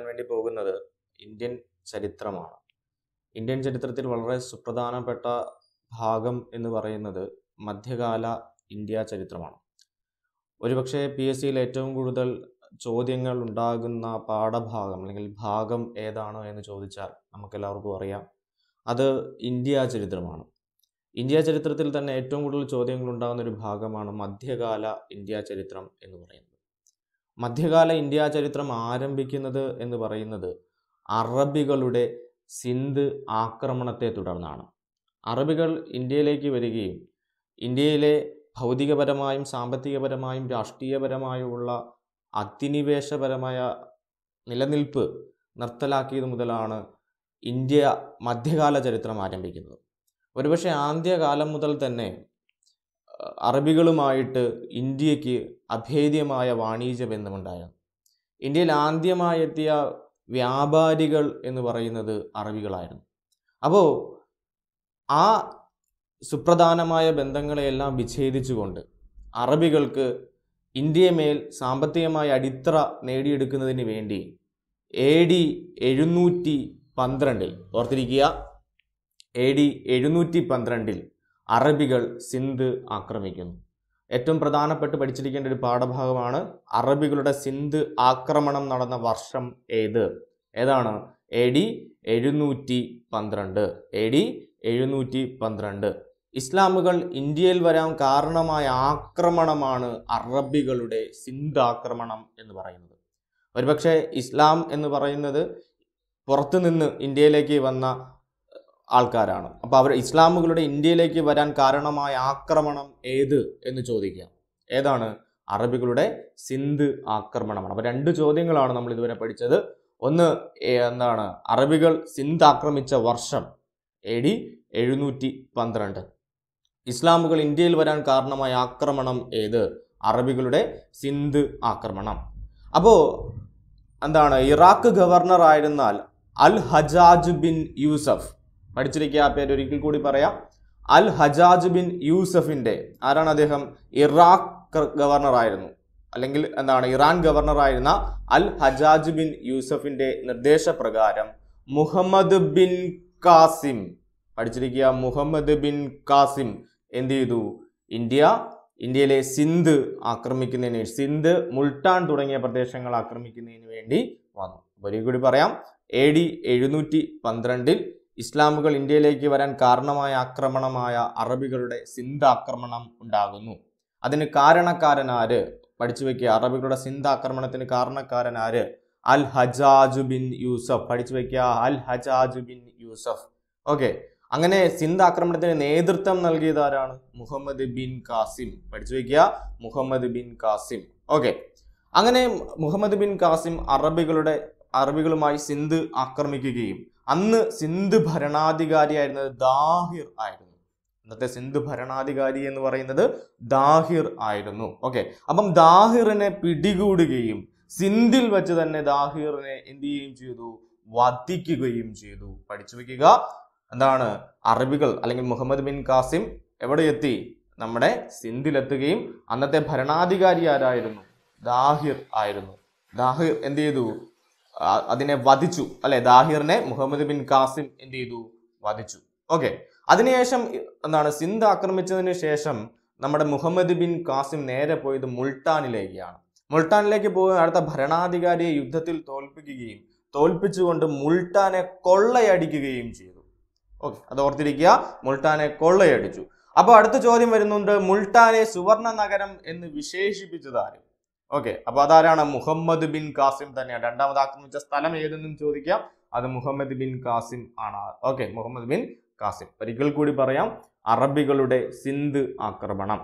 പറയാൻ വേണ്ടി പോകുന്നത് ഇന്ത്യൻ ചരിത്രമാണ് ഇന്ത്യൻ ചരിത്രത്തിൽ വളരെ സുപ്രധാനപ്പെട്ട ഭാഗം എന്ന് പറയുന്നത് മധ്യകാല ഇന്ത്യ ചരിത്രമാണ് ഒരുപക്ഷെ പി എസ് സിയിൽ ഏറ്റവും കൂടുതൽ ചോദ്യങ്ങൾ ഉണ്ടാകുന്ന പാഠഭാഗം അല്ലെങ്കിൽ ഭാഗം ഏതാണോ എന്ന് ചോദിച്ചാൽ നമുക്കെല്ലാവർക്കും അറിയാം അത് ഇന്ത്യ ചരിത്രമാണ് ഇന്ത്യ ചരിത്രത്തിൽ തന്നെ ഏറ്റവും കൂടുതൽ ചോദ്യങ്ങൾ ഉണ്ടാകുന്ന ഒരു ഭാഗമാണ് മധ്യകാല ഇന്ത്യ ചരിത്രം എന്ന് പറയുന്നത് മധ്യകാല ഇന്ത്യാ ചരിത്രം ആരംഭിക്കുന്നത് എന്ന് പറയുന്നത് അറബികളുടെ സിന്ധ് ആക്രമണത്തെ തുടർന്നാണ് അറബികൾ ഇന്ത്യയിലേക്ക് വരികയും ഇന്ത്യയിലെ ഭൗതികപരമായും സാമ്പത്തികപരമായും രാഷ്ട്രീയപരമായുമുള്ള അധിനിവേശപരമായ നിലനിൽപ്പ് നിർത്തലാക്കിയത് മുതലാണ് ഇന്ത്യ മധ്യകാല ചരിത്രം ആരംഭിക്കുന്നത് ഒരുപക്ഷെ ആദ്യകാലം മുതൽ തന്നെ അറബികളുമായിട്ട് ഇന്ത്യക്ക് അഭേദ്യമായ വാണിജ്യ ബന്ധമുണ്ടായിരുന്നു ഇന്ത്യയിൽ ആദ്യമായെത്തിയ വ്യാപാരികൾ എന്ന് പറയുന്നത് അറബികളായിരുന്നു അപ്പോൾ ആ സുപ്രധാനമായ ബന്ധങ്ങളെയെല്ലാം വിച്ഛേദിച്ചുകൊണ്ട് അറബികൾക്ക് ഇന്ത്യമേൽ സാമ്പത്തികമായ അടിത്തറ നേടിയെടുക്കുന്നതിന് വേണ്ടി എ ഡി എഴുന്നൂറ്റി പന്ത്രണ്ടിൽ ഓർത്തിരിക്കുക എ ഡി എഴുന്നൂറ്റി പന്ത്രണ്ടിൽ അറബികൾ സിന്ധ് ആക്രമിക്കുന്നു ഏറ്റവും പ്രധാനപ്പെട്ട് പഠിച്ചിരിക്കേണ്ട ഒരു പാഠഭാഗമാണ് അറബികളുടെ സിന്ധ് ആക്രമണം നടന്ന വർഷം ഏത് ഏതാണ് എ ഡി എഴുന്നൂറ്റി പന്ത്രണ്ട് എ ഡി എഴുന്നൂറ്റി പന്ത്രണ്ട് ഇസ്ലാമുകൾ ഇന്ത്യയിൽ വരാൻ കാരണമായ ആക്രമണമാണ് അറബികളുടെ സിന്ധ് ആക്രമണം എന്ന് പറയുന്നത് ഒരുപക്ഷെ ഇസ്ലാം എന്ന് പറയുന്നത് പുറത്തുനിന്ന് ഇന്ത്യയിലേക്ക് വന്ന ആൾക്കാരാണ് അപ്പോൾ അവർ ഇസ്ലാമുകളുടെ ഇന്ത്യയിലേക്ക് വരാൻ കാരണമായ ആക്രമണം ഏത് എന്ന് ചോദിക്കാം ഏതാണ് അറബികളുടെ സിന്ധ് ആക്രമണമാണ് അപ്പോൾ രണ്ട് ചോദ്യങ്ങളാണ് നമ്മൾ ഇതുവരെ പഠിച്ചത് ഒന്ന് എന്താണ് അറബികൾ സിന്ധ് ആക്രമിച്ച വർഷം എ ഡി എഴുന്നൂറ്റി പന്ത്രണ്ട് ഇസ്ലാമുകൾ ഇന്ത്യയിൽ വരാൻ കാരണമായ ആക്രമണം ഏത് അറബികളുടെ സിന്ധ് ആക്രമണം അപ്പോൾ എന്താണ് ഇറാഖ് ഗവർണർ ആയിരുന്നാൽ അൽ ഹജാജ് ബിൻ യൂസഫ് പഠിച്ചിരിക്കുക പേര് ഒരിക്കൽ കൂടി പറയാം അൽ ഹജാജ് ബിൻ യൂസഫിൻ്റെ ആരാണ് അദ്ദേഹം ഇറാഖ് ഗവർണറായിരുന്നു അല്ലെങ്കിൽ എന്താണ് ഇറാൻ ഗവർണറായിരുന്ന അൽ ഹജാജ് ബിൻ യൂസഫിൻ്റെ നിർദ്ദേശപ്രകാരം മുഹമ്മദ് ബിൻ കാസിം പഠിച്ചിരിക്കുക മുഹമ്മദ് ബിൻ കാസിം എന്ത് ചെയ്തു ഇന്ത്യ ഇന്ത്യയിലെ സിന്ധ് ആക്രമിക്കുന്നതിന് സിന്ധ് മുൾട്ടാൻ തുടങ്ങിയ പ്രദേശങ്ങൾ ആക്രമിക്കുന്നതിന് വേണ്ടി വന്നു ഒരിക്കൽ കൂടി പറയാം എ ഡി എഴുന്നൂറ്റി പന്ത്രണ്ടിൽ ഇസ്ലാമുകൾ ഇന്ത്യയിലേക്ക് വരാൻ കാരണമായ ആക്രമണമായ അറബികളുടെ സിന്ധ ആക്രമണം ഉണ്ടാകുന്നു അതിന് കാരണക്കാരനാര് പഠിച്ചു വെക്കുക അറബികളുടെ സിന്ധ ആക്രമണത്തിന് കാരണക്കാരനാര് അൽ ഹജാജു ബിൻ യൂസഫ് പഠിച്ചു വെക്കുക Al Hajjaj bin Yusuf okay അങ്ങനെ സിന്ധ് ആക്രമണത്തിന് നേതൃത്വം നൽകിയത് ആരാണ് മുഹമ്മദ് ബിൻ കാസിം പഠിച്ചു വെക്കുക മുഹമ്മദ് ബിൻ കാസിം ഓക്കെ അങ്ങനെ മുഹമ്മദ് ബിൻ കാസിം അറബികളുടെ അറബികളുമായി സിന്ധ് ആക്രമിക്കുകയും അന്ന് സിന്ധു ഭരണാധികാരിയായിരുന്നത് ദാഹിർ ആയിരുന്നു ഇന്നത്തെ സിന്ധു ഭരണാധികാരി എന്ന് പറയുന്നത് ദാഹിർ ആയിരുന്നു ഓക്കെ അപ്പം ദാഹിറിനെ പിടികൂടുകയും സിന്ധിൽ വെച്ച് തന്നെ ദാഹിറിനെ എന്ത് ചെയ്യുകയും ചെയ്തു വധിക്കുകയും ചെയ്തു പഠിച്ചു വെക്കുക എന്താണ് അറബികൾ അല്ലെങ്കിൽ മുഹമ്മദ് ബിൻ കാസിം എവിടെ എത്തി നമ്മുടെ സിന്ധിലെത്തുകയും അന്നത്തെ ഭരണാധികാരി ആരായിരുന്നു ദാഹിർ ആയിരുന്നു ദാഹിർ എന്ത് ചെയ്തു അതിനെ വധിച്ചു അല്ലെ ദാഹിറിനെ മുഹമ്മദ് ബിൻ കാസിം എന്ത് ചെയ്തു വധിച്ചു ഓക്കെ അതിനുശേഷം എന്താണ് സിന്ധ് ആക്രമിച്ചതിന് ശേഷം നമ്മുടെ മുഹമ്മദ് ബിൻ കാസിം നേരെ പോയത് മുൾട്ടാനിലേക്കാണ് മുൾട്ടാനിലേക്ക് പോയി അടുത്ത ഭരണാധികാരിയെ യുദ്ധത്തിൽ തോൽപ്പിക്കുകയും തോൽപ്പിച്ചുകൊണ്ട് മുൾട്ടാനെ കൊള്ളയടിക്കുകയും ചെയ്തു ഓക്കെ അത് ഓർത്തിരിക്കുക മുൾട്ടാനെ കൊള്ളയടിച്ചു അപ്പോൾ അടുത്ത ചോദ്യം വരുന്നുണ്ട് മുൾട്ടാനെ സുവർണ നഗരം എന്ന് വിശേഷിപ്പിച്ചതാരും ഓക്കെ അപ്പൊ അതാരാണ് മുഹമ്മദ് ബിൻ കാസിം തന്നെയാണ് രണ്ടാമത് വെച്ച സ്ഥലം ഏതെന്നും ചോദിക്കാം അത് മുഹമ്മദ് ബിൻ കാസിം ആണ് ഓക്കെ മുഹമ്മദ് ബിൻ കാസിം ഒരിക്കൽ കൂടി പറയാം അറബികളുടെ സിന്ധ് ആക്രമണം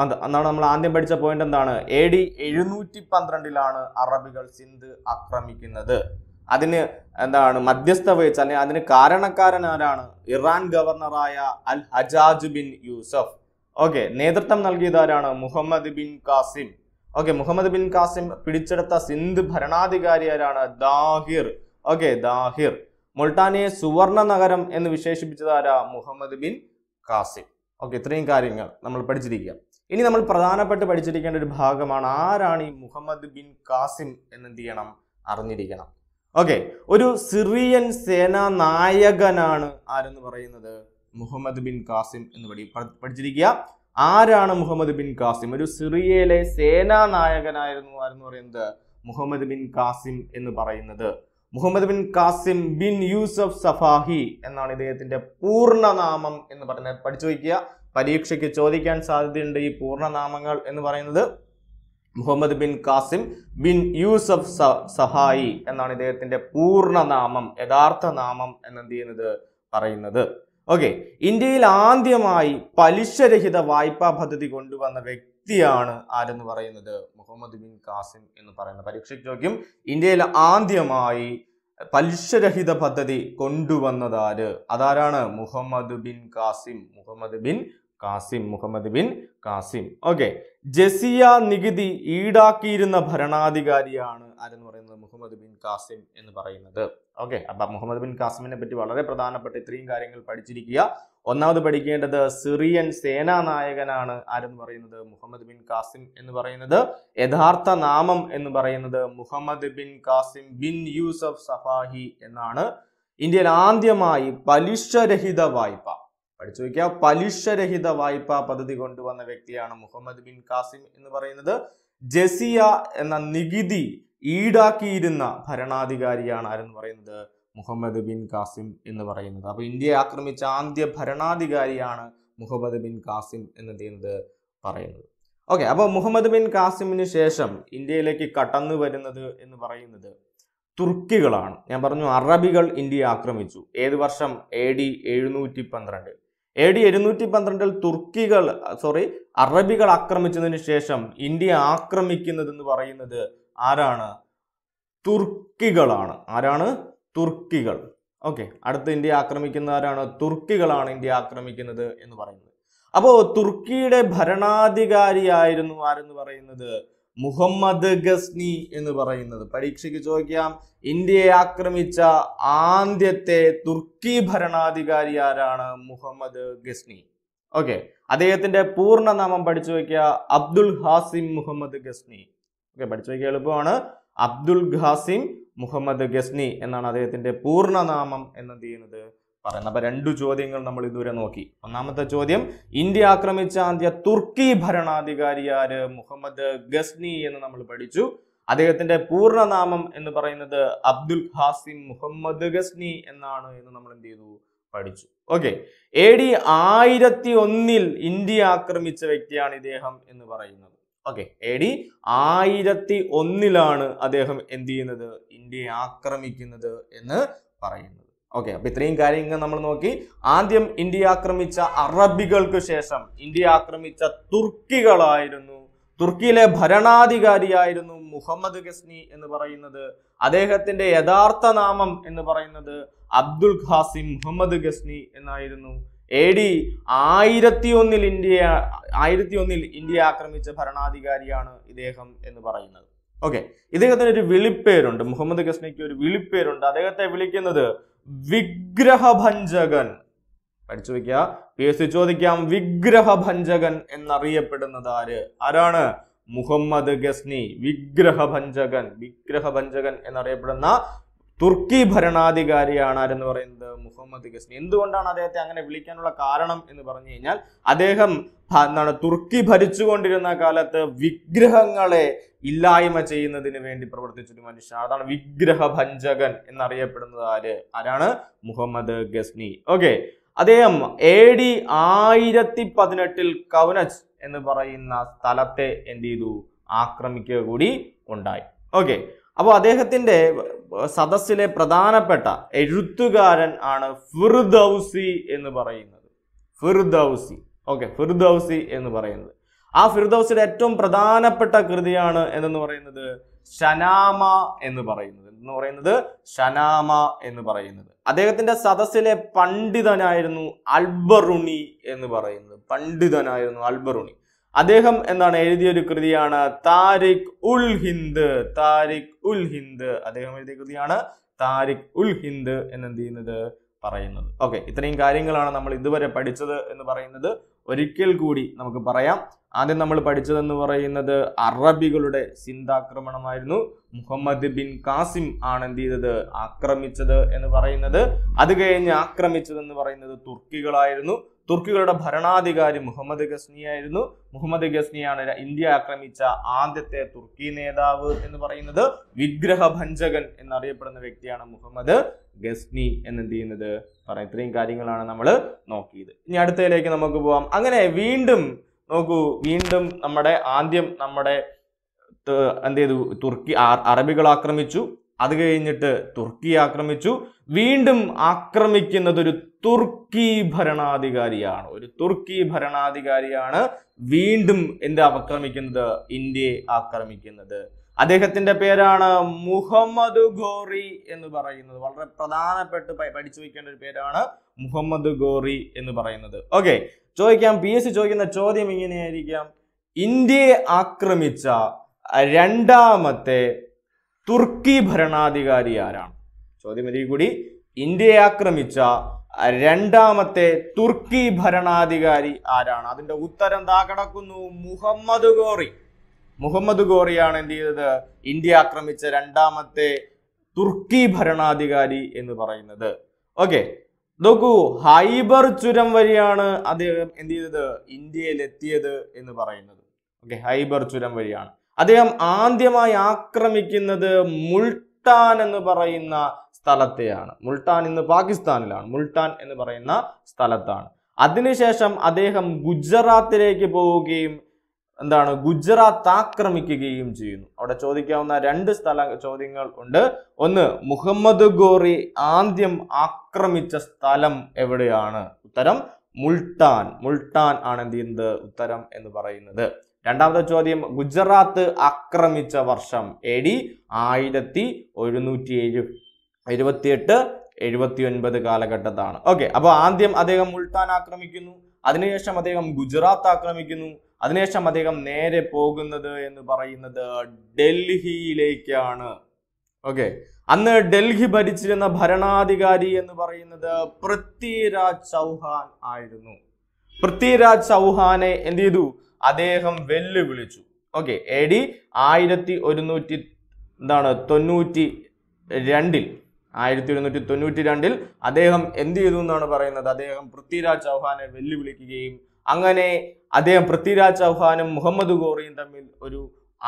അത് എന്നാണ് നമ്മൾ ആദ്യം പഠിച്ച പോയിന്റ് എന്താണ് എ ഡി എഴുന്നൂറ്റി പന്ത്രണ്ടിലാണ് അറബികൾ സിന്ധ് ആക്രമിക്കുന്നത് അതിന് എന്താണ് മധ്യസ്ഥ വഹിച്ച അല്ലെങ്കിൽ അതിന് കാരണക്കാരൻ ആരാണ് ഇറാൻ ഗവർണറായ Al Hajjaj bin Yusuf okay നേതൃത്വം നൽകിയത് ആരാണ് Muhammad bin Qasim okay Muhammad bin Qasim പിടിച്ചെടുത്ത സിന്ധ് ഭരണാധികാരി ആരാണ് ദാഹിർ ഓക്കെ ദാഹിർ മുൾട്ടാനിയെ സുവർണ നഗരം എന്ന് വിശേഷിപ്പിച്ചത് ആരാ മുഹമ്മദ് ബിൻ കാസിം ഓക്കെ ഇത്രയും കാര്യങ്ങൾ നമ്മൾ പഠിച്ചിരിക്കുക ഇനി നമ്മൾ പ്രധാനപ്പെട്ട് പഠിച്ചിരിക്കേണ്ട ഒരു ഭാഗമാണ് ആരാണ് ഈ മുഹമ്മദ് ബിൻ കാസിം എന്നെന്ത് ചെയ്യണം അറിഞ്ഞിരിക്കണം ഓക്കെ ഒരു സിറിയൻ സേനാ നായകനാണ് ആരെന്ന് പറയുന്നത് മുഹമ്മദ് ബിൻ കാസിം എന്ന് പഠി പഠിച്ചിരിക്കുക ആരാണ് മുഹമ്മദ് ബിൻ കാസിം ഒരു സിറിയയിലെ സേനാ നായകനായിരുന്നു ആരെന്ന് പറയുന്നത് മുഹമ്മദ് ബിൻ കാസിം എന്ന് പറയുന്നത് Muhammad bin Qasim bin Yusuf സഫാഹി എന്നാണ് ഇദ്ദേഹത്തിന്റെ പൂർണ്ണനാമം എന്ന് പറയുന്നത് പഠിച്ചു വയ്ക്കുക പരീക്ഷയ്ക്ക് ചോദിക്കാൻ സാധ്യതയുണ്ട് ഈ പൂർണ്ണനാമങ്ങൾ എന്ന് പറയുന്നത് Muhammad bin Qasim bin Yusuf സഹായി എന്നാണ് ഇദ്ദേഹത്തിന്റെ പൂർണ്ണനാമം യഥാർത്ഥ നാമം എന്നെന്ത് ചെയ്യുന്നത് പറയുന്നത് ഓക്കെ ഇന്ത്യയിൽ ആദ്യമായി പലിശരഹിത വായ്പാ പദ്ധതി കൊണ്ടുവന്ന വ്യക്തിയാണ് ആരെന്ന് പറയുന്നത് മുഹമ്മദ് ബിൻ കാസിം എന്ന് പറയുന്ന പരീക്ഷയ്ക്ക് ചോദ്യം ഇന്ത്യയിൽ ആദ്യമായി പലിശരഹിത പദ്ധതി കൊണ്ടുവന്നതാര് അതാരാണ് Muhammad bin Qasim Muhammad bin Qasim Muhammad bin Qasim okay ജസിയ നികുതി ഈടാക്കിയിരുന്ന ഭരണാധികാരിയാണ് ആരെന്ന് പറയുന്നത് മുഹമ്മദ് ബിൻ കാസിം എന്ന് പറയുന്നത് ഓക്കെ അപ്പൊ മുഹമ്മദ് ബിൻ കാസിമിനെ പറ്റി വളരെ പ്രധാനപ്പെട്ട ഇത്രയും കാര്യങ്ങൾ പഠിച്ചിരിക്കുക ഒന്നാമത് പഠിക്കേണ്ടത് സിറിയൻ സേനാനായകനാണ് ആരെന്ന് പറയുന്നത് മുഹമ്മദ് ബിൻ കാസിം എന്ന് പറയുന്നത് യഥാർത്ഥ നാമം എന്ന് പറയുന്നത് Muhammad bin Qasim bin Yusuf സഫാഹി എന്നാണ് ഇന്ത്യയിൽ ആദ്യമായി പലിശരഹിത വായ്പ പഠിച്ചു വയ്ക്കുക പലിശരഹിത വായ്പ പദ്ധതി കൊണ്ടുവന്ന വ്യക്തിയാണ് മുഹമ്മദ് ബിൻ കാസിം എന്ന് പറയുന്നത് ജസിയ എന്ന നികുതി ഈടാക്കിയിരുന്ന ഭരണാധികാരിയാണ് ആരെന്ന് പറയുന്നത് മുഹമ്മദ് ബിൻ കാസിം എന്ന് പറയുന്നത് അപ്പോൾ ഇന്ത്യയെ ആക്രമിച്ച ആദ്യ ഭരണാധികാരിയാണ് മുഹമ്മദ് ബിൻ കാസിം എന്ന് ചെയ്യുന്നത് പറയുന്നത് ഓക്കെ അപ്പോൾ മുഹമ്മദ് ബിൻ കാസിമിന് ശേഷം ഇന്ത്യയിലേക്ക് കടന്നു വരുന്നത് എന്ന് പറയുന്നത് തുർക്കികളാണ് ഞാൻ പറഞ്ഞു അറബികൾ ഇന്ത്യയെ ആക്രമിച്ചു ഏത് വർഷം എ ഡി എഴുന്നൂറ്റി പന്ത്രണ്ട് എ ഡി എഴുന്നൂറ്റി പന്ത്രണ്ടിൽ തുർക്കികൾ സോറി അറബികൾ ആക്രമിച്ചതിന് ശേഷം ഇന്ത്യ ആക്രമിക്കുന്നതെന്ന് പറയുന്നത് ആരാണ് തുർക്കികളാണ് ആരാണ് തുർക്കികൾ ഓക്കെ അടുത്ത ഇന്ത്യ ആക്രമിക്കുന്ന ആരാണ് തുർക്കികളാണ് ഇന്ത്യ ആക്രമിക്കുന്നത് എന്ന് പറയുന്നത് അപ്പോൾ തുർക്കിയുടെ ഭരണാധികാരിയായിരുന്നു ആരെന്ന് പറയുന്നത് മുഹമ്മദ് ഗസ്നി എന്ന് പറയുന്നത് പരീക്ഷയ്ക്ക് ചോദിക്കാം ഇന്ത്യയെ ആക്രമിച്ച ആദ്യത്തെ തുർക്കി ഭരണാധികാരി ആരാണ് മുഹമ്മദ് ഗസ്നി ഓക്കെ അദ്ദേഹത്തിന്റെ പൂർണ്ണനാമം പഠിച്ചു വയ്ക്കുക Abdul Hasim Muhammad Ghazni okay പഠിച്ചു നോക്കിയാൽ എളുപ്പമാണ് അബ്ദുൽ ഖാസിം മുഹമ്മദ് ഗസ്നി എന്നാണ് അദ്ദേഹത്തിൻ്റെ പൂർണ്ണനാമം എന്നെന്ത് ചെയ്യുന്നത് പറയുന്നത് അപ്പം രണ്ടു ചോദ്യങ്ങൾ നമ്മൾ ഇതുവരെ നോക്കി ഒന്നാമത്തെ ചോദ്യം ഇന്ത്യ ആക്രമിച്ച ആദ്യ തുർക്കി ഭരണാധികാരി ആര് മുഹമ്മദ് ഗസ്നി എന്ന് നമ്മൾ പഠിച്ചു അദ്ദേഹത്തിന്റെ പൂർണ്ണനാമം എന്ന് പറയുന്നത് അബ്ദുൽ ഖാസിം മുഹമ്മദ് ഗസ്നി എന്നാണ് എന്ന് നമ്മൾ എന്ത് ചെയ്തു പഠിച്ചു ഓക്കെ എ ഡി ആയിരത്തി ഒന്നിൽ ഇന്ത്യ ആക്രമിച്ച വ്യക്തിയാണ് ഇദ്ദേഹം എന്ന് പറയുന്നത് ഓക്കെ എ ഡി ആയിരത്തി ഒന്നിലാണ് അദ്ദേഹം എന്ത് ചെയ്യുന്നത് ഇന്ത്യയെ ആക്രമിക്കുന്നത് എന്ന് പറയുന്നത് ഓക്കെ അപ്പൊ ഇത്രയും കാര്യങ്ങൾ നമ്മൾ നോക്കി ആദ്യം ഇന്ത്യ ആക്രമിച്ച അറബികൾക്ക് ശേഷം ഇന്ത്യ ആക്രമിച്ച തുർക്കികളായിരുന്നു തുർക്കിയിലെ ഭരണാധികാരിയായിരുന്നു മുഹമ്മദ് ഗസ്നി എന്ന് പറയുന്നത് അദ്ദേഹത്തിന്റെ യഥാർത്ഥ നാമം എന്ന് പറയുന്നത് അബ്ദുൽ ഖാസിം മുഹമ്മദ് ഗസ്നി എന്നായിരുന്നു എ ഡി ആയിരത്തി ഒന്നിൽ ഇന്ത്യ ആയിരത്തി ഒന്നിൽ ഇന്ത്യ ആക്രമിച്ച ഭരണാധികാരിയാണ് ഇദ്ദേഹം എന്ന് പറയുന്നത് ഓക്കെ ഇദ്ദേഹത്തിന് ഒരു വിളിപ്പേരുണ്ട് മുഹമ്മദ് ഖസ്നയ്ക്ക് ഒരു വിളിപ്പേരുണ്ട് അദ്ദേഹത്തെ വിളിക്കുന്നത് വിഗ്രഹഭഞ്ജകൻ പഠിച്ചു വെക്കുക പി എസ് സി ചോദിക്കാം വിഗ്രഹഭഞ്ജകൻ എന്നറിയപ്പെടുന്നത് ആര് ആരാണ് മുഹമ്മദ് ഗസ്നി വിഗ്രഹഭഞ്ജകൻ വിഗ്രഹഭഞ്ജകൻ എന്നറിയപ്പെടുന്ന തുർക്കി ഭരണാധികാരിയാണ് ആരെന്ന് പറയുന്നത് മുഹമ്മദ് ഗസ്നി എന്തുകൊണ്ടാണ് അദ്ദേഹത്തെ അങ്ങനെ വിളിക്കാനുള്ള കാരണം എന്ന് പറഞ്ഞു കഴിഞ്ഞാൽ അദ്ദേഹം എന്താണ് തുർക്കി ഭരിച്ചുകൊണ്ടിരുന്ന കാലത്ത് വിഗ്രഹങ്ങളെ ഇല്ലായ്മ ചെയ്യുന്നതിന് വേണ്ടി പ്രവർത്തിച്ചൊരു മനുഷ്യൻ അതാണ് വിഗ്രഹ ഭഞ്ചകൻ എന്നറിയപ്പെടുന്നത് ആര് ആരാണ് മുഹമ്മദ് ഗസ്നി ഓക്കെ അദ്ദേഹം ഏ ഡി ആയിരത്തി പതിനെട്ടിൽ കൗനജ് എന്ന് പറയുന്ന സ്ഥലത്തെ എന്ത് ചെയ്തു ആക്രമിക്കുക കൂടി ഉണ്ടായി ഓക്കെ അപ്പോൾ അദ്ദേഹത്തിൻ്റെ സദസ്സിലെ പ്രധാനപ്പെട്ട എഴുത്തുകാരൻ ആണ് ഫിർദൌസി എന്ന് പറയുന്നത് ഫിർദൌസി ഓക്കെ ഫിർദൌസി എന്ന് പറയുന്നത് ആ ഫിർദൌസിയുടെ ഏറ്റവും പ്രധാനപ്പെട്ട കൃതിയാണ് എന്തെന്ന് പറയുന്നത് ഷനാമ എന്ന് പറയുന്നത് എന്ന് പറയുന്നത് ഷനാമ എന്ന് പറയുന്നത് അദ്ദേഹത്തിന്റെ സദസ്സിലെ പണ്ഡിതനായിരുന്നു അൽബറുണി എന്ന് പറയുന്നത് പണ്ഡിതനായിരുന്നു അൽബറുണി അദ്ദേഹം എന്താണ് ഒരു കൃതിയാണ് താരിഖ് ഉൽ ഹിന്ദ് താരിഖ് ഉൽ ഹിന്ദ് അദ്ദേഹം എഴുതിയ കൃതിയാണ് താരിഖ് ഉൽ ഹിന്ദ് എന്നെന്ത് ചെയ്യുന്നത് പറയുന്നത് ഓക്കെ ഇത്രയും കാര്യങ്ങളാണ് നമ്മൾ ഇതുവരെ പഠിച്ചത് എന്ന് പറയുന്നത് ഒരിക്കൽ കൂടി നമുക്ക് പറയാം ആദ്യം നമ്മൾ പഠിച്ചതെന്ന് പറയുന്നത് അറബികളുടെ ചിന്താക്രമണമായിരുന്നു മുഹമ്മദ് ബിൻ കാസിം ആണ് എന്ത് ചെയ്തത് ആക്രമിച്ചത് എന്ന് പറയുന്നത് അത് കഴിഞ്ഞ് ആക്രമിച്ചതെന്ന് പറയുന്നത് തുർക്കികളായിരുന്നു തുർക്കികളുടെ ഭരണാധികാരി മുഹമ്മദ് ഗസ്നി ആയിരുന്നു മുഹമ്മദ് ഗസ്നിയാണ് ഇന്ത്യ ആക്രമിച്ച ആദ്യത്തെ തുർക്കി നേതാവ് എന്ന് പറയുന്നത് വിഗ്രഹ ഭഞ്ചകൻ എന്നറിയപ്പെടുന്ന വ്യക്തിയാണ് മുഹമ്മദ് ഗസ്നി എന്ന് എന്ത് ചെയ്യുന്നത് പറയാം ഇത്രയും കാര്യങ്ങളാണ് നമ്മൾ നോക്കിയത് ഇനി അടുത്തതിലേക്ക് നമുക്ക് പോവാം അങ്ങനെ വീണ്ടും നോക്കൂ വീണ്ടും നമ്മുടെ ആദ്യം നമ്മുടെ എന്ത് ചെയ്തു തുർക്കി അറബികൾ ആക്രമിച്ചു അത് കഴിഞ്ഞിട്ട് തുർക്കി ആക്രമിച്ചു വീണ്ടും ആക്രമിക്കുന്നത് ഒരു തുർക്കി ഭരണാധികാരിയാണ് ഒരു തുർക്കി ഭരണാധികാരിയാണ് വീണ്ടും എന്ത് ആക്രമിക്കുന്നത് ഇന്ത്യയെ ആക്രമിക്കുന്നത് അദ്ദേഹത്തിന്റെ പേരാണ് മുഹമ്മദ് ഗോറി എന്ന് പറയുന്നത് വളരെ പ്രധാനപ്പെട്ട് പഠിച്ചു വയ്ക്കേണ്ട ഒരു പേരാണ് മുഹമ്മദ് ഗോറി എന്ന് പറയുന്നത് ഓക്കെ ചോദിക്കാം പി എസ് സി ചോദിക്കുന്ന ചോദ്യം ഇങ്ങനെയായിരിക്കാം ഇന്ത്യയെ ആക്രമിച്ച രണ്ടാമത്തെ തുർക്കി ഭരണാധികാരി ആരാണ് ചോദ്യം ഇതിൽ കൂടി ഇന്ത്യയെ ആക്രമിച്ച രണ്ടാമത്തെ തുർക്കി ഭരണാധികാരി ആരാണ് അതിന്റെ ഉത്തരം താ കിടക്കുന്നു മുഹമ്മദ് ഗോറി മുഹമ്മദ് ഗോറിയാണ് എന്ത് ചെയ്തത് ഇന്ത്യ ആക്രമിച്ച രണ്ടാമത്തെ തുർക്കി ഭരണാധികാരി എന്ന് പറയുന്നത് ഓക്കെ നോക്കൂ ഹൈബർ ചുരം വഴിയാണ് അദ്ദേഹം എന്ത് ചെയ്തത് ഇന്ത്യയിലെത്തിയത് എന്ന് പറയുന്നത് ഓക്കെ ഹൈബർ ചുരം വഴിയാണ് അദ്ദേഹം ആദ്യമായി ആക്രമിക്കുന്നത് മുൾട്ടാൻ എന്ന് പറയുന്ന സ്ഥലത്തെയാണ് മുൾട്ടാൻ ഇന്ന് പാകിസ്ഥാനിലാണ് മുൾട്ടാൻ എന്ന് പറയുന്ന സ്ഥലത്താണ് അതിനുശേഷം അദ്ദേഹം ഗുജറാത്തിലേക്ക് പോവുകയും എന്താണ് ഗുജറാത്ത് ആക്രമിക്കുകയും ചെയ്യുന്നു അവിടെ ചോദിക്കാവുന്ന രണ്ട് സ്ഥല ചോദ്യങ്ങൾ ഉണ്ട് ഒന്ന് മുഹമ്മദ് ഗോറി ആദ്യം ആക്രമിച്ച സ്ഥലം എവിടെയാണ് ഉത്തരം മുൾട്ടാൻ മുൾട്ടാൻ ആണ് എന്ത് ചെയ്യുന്നത് ഉത്തരം എന്ന് പറയുന്നത് രണ്ടാമത്തെ ചോദ്യം ഗുജറാത്ത് ആക്രമിച്ച വർഷം എ ഡി ആയിരത്തി ഒരുന്നൂറ്റി എഴു എഴുപത്തിയെട്ട് എഴുപത്തി ഒൻപത് കാലഘട്ടത്താണ് ഓക്കെ അപ്പോൾ ആദ്യം അദ്ദേഹം മുൾട്ടാൻ ആക്രമിക്കുന്നു അതിനുശേഷം അദ്ദേഹം ഗുജറാത്ത് ആക്രമിക്കുന്നു അതിനുശേഷം അദ്ദേഹം നേരെ പോകുന്നത് എന്ന് പറയുന്നത് ഡൽഹിയിലേക്കാണ് ഓക്കെ അന്ന് ഡൽഹി ഭരിച്ചിരുന്ന ഭരണാധികാരി എന്ന് പറയുന്നത് പൃഥ്വിരാജ് ചൗഹാൻ ആയിരുന്നു പൃഥ്വിരാജ് ചൗഹാനെ എന്ത് ചെയ്തു അദ്ദേഹം വെല്ലുവിളിച്ചു ഓക്കെ എ ഡി ആയിരത്തി ഒരുന്നൂറ്റി എന്താണ് തൊണ്ണൂറ്റി രണ്ടിൽ ആയിരത്തി ഒരുന്നൂറ്റി തൊണ്ണൂറ്റി രണ്ടിൽ അദ്ദേഹം എന്ത് ചെയ്തു എന്നാണ് പറയുന്നത് അദ്ദേഹം പൃഥ്വിരാജ് ചൗഹാനെ വെല്ലുവിളിക്കുകയും അങ്ങനെ അദ്ദേഹം പൃഥ്വിരാജ് ചൗഹാനും മുഹമ്മദ് ഗോറിയും തമ്മിൽ ഒരു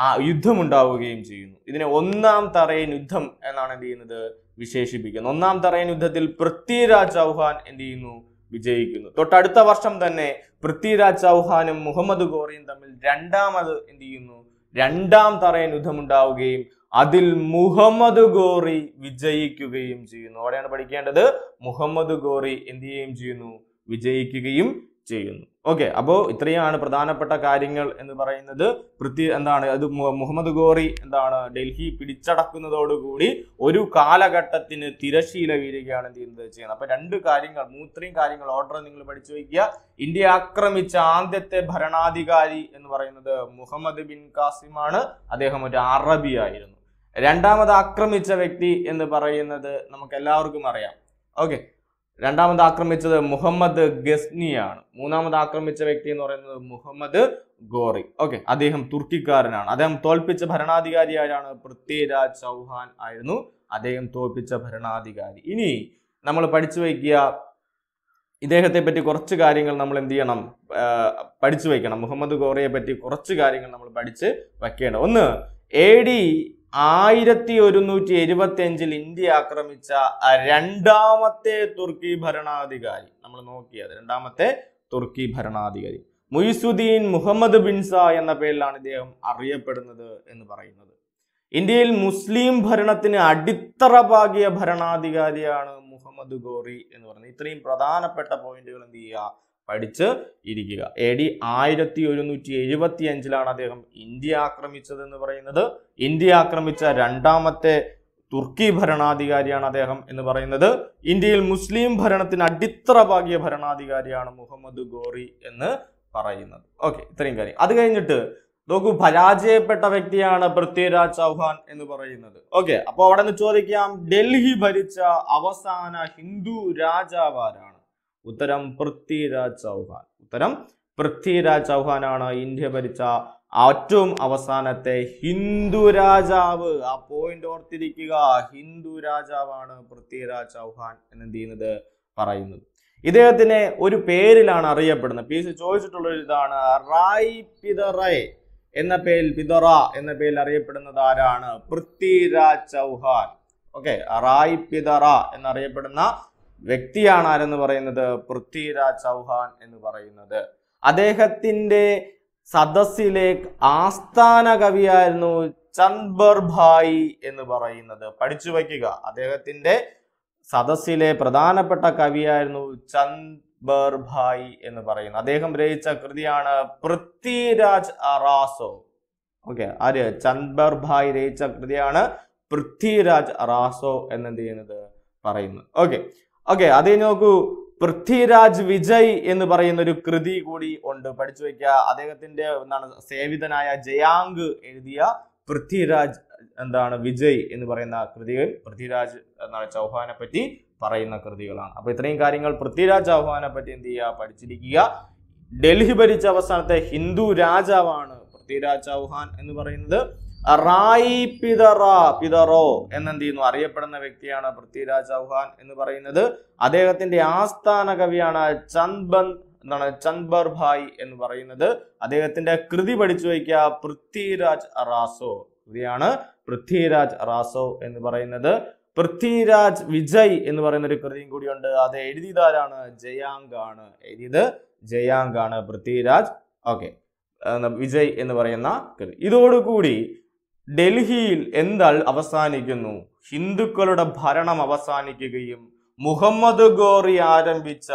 ആ യുദ്ധമുണ്ടാവുകയും ചെയ്യുന്നു ഇതിനെ ഒന്നാം തറയൻ യുദ്ധം എന്നാണ് എന്ത് ചെയ്യുന്നത് വിശേഷിപ്പിക്കുന്നത് ഒന്നാം തറയൻ യുദ്ധത്തിൽ പൃഥ്വിരാജ് ചൗഹാൻ എന്ത് ചെയ്യുന്നു വിജയിക്കുന്നു തൊട്ടടുത്ത വർഷം തന്നെ പൃഥ്വിരാജ് ചൗഹാനും മുഹമ്മദ് ഗോറിയും തമ്മിൽ രണ്ടാമത് എന്ത് ചെയ്യുന്നു രണ്ടാം തറയൻ യുദ്ധമുണ്ടാവുകയും അതിൽ മുഹമ്മദ് ഗോറി വിജയിക്കുകയും ചെയ്യുന്നു അവിടെയാണ് പഠിക്കേണ്ടത് മുഹമ്മദ് ഗോറി എന്ത് ചെയ്യുകയും ചെയ്യുന്നു വിജയിക്കുകയും ചെയ്യുന്നു ഓക്കെ അപ്പോൾ ഇത്രയാണ് പ്രധാനപ്പെട്ട കാര്യങ്ങൾ എന്ന് പറയുന്നത് പൃഥ്വി എന്താണ് അത് മുഹമ്മദ് ഗോറി എന്താണ് ഡൽഹി പിടിച്ചടക്കുന്നതോടുകൂടി ഒരു കാലഘട്ടത്തിന് തിരശീല വീഴുകയാണ് എന്ത് ചെയ്യുന്നത് ചെയ്യുന്നത് അപ്പൊ രണ്ട് കാര്യങ്ങൾ മൂത്രയും കാര്യങ്ങൾ ഓർഡർ നിങ്ങൾ പഠിച്ചു വയ്ക്കുക ഇന്ത്യ ആക്രമിച്ച ആദ്യത്തെ ഭരണാധികാരി എന്ന് പറയുന്നത് മുഹമ്മദ് ബിൻ കാസിമാണ് അദ്ദേഹം ഒരു അറബിയായിരുന്നു രണ്ടാമത് ആക്രമിച്ച വ്യക്തി എന്ന് പറയുന്നത് നമുക്ക് എല്ലാവർക്കും അറിയാം ഓക്കെ രണ്ടാമത് ആക്രമിച്ചത് മുഹമ്മദ് ഗസ്നിയാണ് മൂന്നാമത് ആക്രമിച്ച വ്യക്തി എന്ന് പറയുന്നത് മുഹമ്മദ് ഗോറി ഓക്കെ അദ്ദേഹം തുർക്കിക്കാരനാണ് അദ്ദേഹം തോൽപ്പിച്ച ഭരണാധികാരി ആരാണ് പൃഥ്വിരാജ് ചൗഹാൻ ആയിരുന്നു അദ്ദേഹം തോൽപ്പിച്ച ഭരണാധികാരി ഇനി നമ്മൾ പഠിച്ചു വയ്ക്കുക ഇദ്ദേഹത്തെ പറ്റി കുറച്ച് കാര്യങ്ങൾ നമ്മൾ എന്ത് ചെയ്യണം പഠിച്ചു വയ്ക്കണം മുഹമ്മദ് ഗോറിയെ പറ്റി കുറച്ച് കാര്യങ്ങൾ നമ്മൾ പഠിച്ച് വയ്ക്കേണ്ട ഒന്ന് എ ഡി ആയിരത്തി ഒരുന്നൂറ്റി എഴുപത്തി അഞ്ചിൽ ഇന്ത്യ ആക്രമിച്ച രണ്ടാമത്തെ തുർക്കി ഭരണാധികാരി നമ്മൾ നോക്കിയത് രണ്ടാമത്തെ തുർക്കി ഭരണാധികാരി മുയ്സുദ്ദീൻ മുഹമ്മദ് ബിൻസ എന്ന പേരിലാണ് ഇദ്ദേഹം അറിയപ്പെടുന്നത് എന്ന് പറയുന്നത് ഇന്ത്യയിൽ മുസ്ലിം ഭരണത്തിന് അടിത്തറ പാകിയ ഭരണാധികാരിയാണ് മുഹമ്മദ് ഗോറി എന്ന് പറയുന്നത് ഇത്രയും പ്രധാനപ്പെട്ട പോയിന്റുകൾ എന്ത് ചെയ്യുക പഠിച്ച് ഇരിക്കുക എ ഡി ആയിരത്തി ഒരുന്നൂറ്റി എഴുപത്തി അഞ്ചിലാണ് അദ്ദേഹം ഇന്ത്യ ആക്രമിച്ചതെന്ന് പറയുന്നത് ഇന്ത്യ ആക്രമിച്ച രണ്ടാമത്തെ തുർക്കി ഭരണാധികാരിയാണ് അദ്ദേഹം എന്ന് പറയുന്നത് ഇന്ത്യയിൽ മുസ്ലിം ഭരണത്തിന് അടിത്തറ പാകിയ ഭരണാധികാരിയാണ് മുഹമ്മദ് ഗോറി എന്ന് പറയുന്നത് ഓക്കെ ഇത്രയും കാര്യം അത് കഴിഞ്ഞിട്ട് നോക്കൂ പരാജയപ്പെട്ട വ്യക്തിയാണ് പൃഥ്വിരാജ് ചൗഹാൻ എന്ന് പറയുന്നത് ഓക്കെ അപ്പോൾ അവിടെ നിന്ന് ചോദിക്കാം ഡൽഹി ഭരിച്ച അവസാന ഹിന്ദു രാജാവാരാണ് ഉത്തരം പൃഥ്വിരാജ് ചൗഹാൻ ഉത്തരം പൃഥ്വിരാജ് ചൗഹാനാണ് ഇന്ത്യ ഭരിച്ച ഏറ്റവും അവസാനത്തെ ഹിന്ദു രാജാവ് ആ പോയിന്റ് ഓർത്തിരിക്കുക ഹിന്ദു രാജാവാണ് പൃഥ്വിരാജ് ചൗഹാൻ എന്ത് ചെയ്യുന്നത് പറയുന്നത് ഇദ്ദേഹത്തിന് ഒരു പേരിലാണ് അറിയപ്പെടുന്നത് പി സി ചോദിച്ചിട്ടുള്ള ഇതാണ് റായ് പിതറൈ എന്ന പേരിൽ പിതറ എന്ന പേരിൽ അറിയപ്പെടുന്നത് ആരാണ് പൃഥ്വിരാജ് ചൗഹാൻ ഓക്കെ റായ് പിതറ എന്നറിയപ്പെടുന്ന വ്യക്തിയാണ് ആരെന്ന് പറയുന്നത് പൃഥ്വിരാജ് ചൗഹാൻ എന്ന് പറയുന്നത് അദ്ദേഹത്തിൻ്റെ സദസ്സിലെ ആസ്ഥാന കവിയായിരുന്നു ചന്ദ്ബർ ഭായി എന്ന് പറയുന്നത് പഠിച്ചു വയ്ക്കുക അദ്ദേഹത്തിൻ്റെ സദസ്സിലെ പ്രധാനപ്പെട്ട കവിയായിരുന്നു ചന്ദ്ബർ ഭായി എന്ന് പറയുന്നത് അദ്ദേഹം രചിച്ച കൃതിയാണ് പൃഥ്വിരാജ് അറാസോ ഓക്കെ ആര് ചന്ദ്ബർ ഭായ് രചിച്ച കൃതിയാണ് പൃഥ്വിരാജ് അറാസോ എന്നെന്ത് ചെയ്യുന്നത് പറയുന്നു ഓക്കെ ഓക്കെ അത് കഴിഞ്ഞ് നോക്കൂ പൃഥ്വിരാജ് വിജയ് എന്ന് പറയുന്ന ഒരു കൃതി കൂടി ഉണ്ട് പഠിച്ചു വയ്ക്കുക അദ്ദേഹത്തിന്റെ എന്താണ് സേവിതനായ ജയാങ് എഴുതിയ പൃഥ്വിരാജ് എന്താണ് വിജയ് എന്ന് പറയുന്ന കൃതികൾ പൃഥ്വിരാജ് എന്താണ് ചൗഹാനെ പറ്റി പറയുന്ന കൃതികളാണ് അപ്പൊ ഇത്രയും കാര്യങ്ങൾ പൃഥ്വിരാജ് ചൗഹാനെ പറ്റി എന്ത് ചെയ്യുക പഠിച്ചിരിക്കുക ഡൽഹി ഭരിച്ച അവസാനത്തെ ഹിന്ദു രാജാവാണ് പൃഥ്വിരാജ് ചൗഹാൻ എന്ന് പറയുന്നത് റായി പിതറ പിതറോ എന്നെന്ത് ചെയ്യുന്നു അറിയപ്പെടുന്ന വ്യക്തിയാണ് പൃഥ്വിരാജ് ചൗഹാൻ എന്ന് പറയുന്നത് അദ്ദേഹത്തിന്റെ ആസ്ഥാന കവിയാണ് ചന്ദ്ബൻ എന്താണ് ചന്ദ്ബർ ഭായ് എന്ന് പറയുന്നത് അദ്ദേഹത്തിന്റെ കൃതി പഠിച്ചു വയ്ക്കുക പൃഥ്വിരാജ് റാസോ കൃതിയാണ് പൃഥ്വിരാജ് റാസോ എന്ന് പറയുന്നത് പൃഥ്വിരാജ് വിജയ് എന്ന് പറയുന്ന ഒരു കൃതിയും കൂടിയുണ്ട് അത് എഴുതിയതാരാണ് ജയാങ്കാണ് എഴുതിയത് ജയാങ്കാണ് പൃഥ്വിരാജ് ഓക്കെ വിജയ് എന്ന് പറയുന്ന കൃതി ഇതോടുകൂടി ഡൽഹിയിൽ എന്താൾ അവസാനിക്കുന്നു ഹിന്ദുക്കളുടെ ഭരണം അവസാനിക്കുകയും മുഹമ്മദ് ഗോറി ആരംഭിച്ച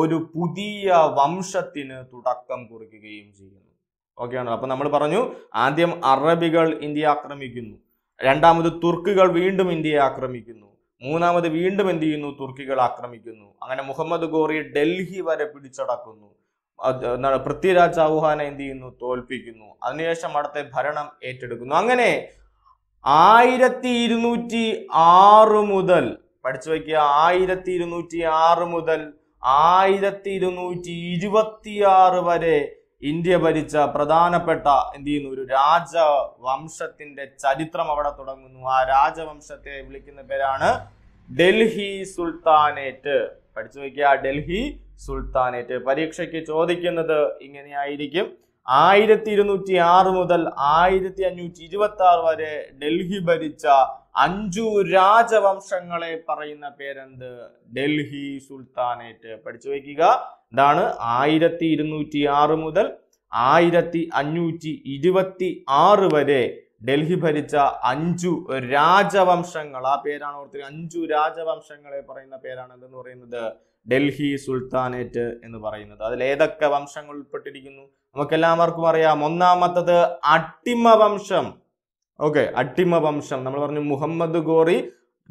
ഒരു പുതിയ വംശത്തിന് തുടക്കം കുറിക്കുകയും ചെയ്യുന്നു ഓക്കെയാണല്ലോ അപ്പൊ നമ്മൾ പറഞ്ഞു ആദ്യം അറബികൾ ഇന്ത്യ ആക്രമിക്കുന്നു രണ്ടാമത് തുർക്കുകൾ വീണ്ടും ഇന്ത്യയെ ആക്രമിക്കുന്നു മൂന്നാമത് വീണ്ടും എന്ത് ചെയ്യുന്നു തുർക്കികൾ ആക്രമിക്കുന്നു അങ്ങനെ മുഹമ്മദ് ഗോറി ഡൽഹി വരെ പിടിച്ചടക്കുന്നു എന്താണ് പൃഥ്വിരാജ് ചൗഹാനെ എന്ത് ചെയ്യുന്നു തോൽപ്പിക്കുന്നു അതിനുശേഷം അവിടുത്തെ ഭരണം ഏറ്റെടുക്കുന്നു അങ്ങനെ ആയിരത്തി ഇരുന്നൂറ്റി ആറ് മുതൽ പഠിച്ചു വയ്ക്കുക ആയിരത്തി ഇരുന്നൂറ്റി ആറ് മുതൽ ആയിരത്തി ഇരുന്നൂറ്റി ഇരുപത്തിയാറ് വരെ ഇന്ത്യ ഭരിച്ച പ്രധാനപ്പെട്ട എന്ത് ചെയ്യുന്നു ഒരു രാജവംശത്തിന്റെ ചരിത്രം അവിടെ തുടങ്ങുന്നു ആ രാജവംശത്തെ വിളിക്കുന്ന പേരാണ് ഡൽഹി സുൽത്താനേറ്റ് പഠിച്ചു വയ്ക്കുക ഡൽഹി സുൽത്താനേറ്റ് പരീക്ഷയ്ക്ക് ചോദിക്കുന്നത് ഇങ്ങനെയായിരിക്കും ആയിരത്തി ഇരുന്നൂറ്റി ആറ് മുതൽ ആയിരത്തി അഞ്ഞൂറ്റി ഇരുപത്തി ആറ് വരെ ഡൽഹി ഭരിച്ച അഞ്ചു രാജവംശങ്ങളെ പറയുന്ന പേരെന്ത് ഡൽഹി സുൽത്താനേറ്റ് പഠിച്ചു വയ്ക്കുക ഇതാണ് ആയിരത്തി ഇരുന്നൂറ്റി ആറ് മുതൽ ആയിരത്തി അഞ്ഞൂറ്റി ഇരുപത്തി ആറ് വരെ ഡൽഹി ഭരിച്ച അഞ്ചു രാജവംശങ്ങൾ ആ പേരാണ് ഓർത്തിരി അഞ്ചു രാജവംശങ്ങളെ പറയുന്ന പേരാണ് എന്തെന്ന് പറയുന്നത് ഡൽഹി സുൽത്താനേറ്റ് എന്ന് പറയുന്നത് അതിൽ ഏതൊക്കെ വംശങ്ങൾ ഉൾപ്പെട്ടിരിക്കുന്നു നമുക്ക് എല്ലാവർക്കും അറിയാം ഒന്നാമത്തത് അട്ടിമ വംശം ഓക്കെ അട്ടിമ വംശം നമ്മൾ പറഞ്ഞു മുഹമ്മദ് ഗോറി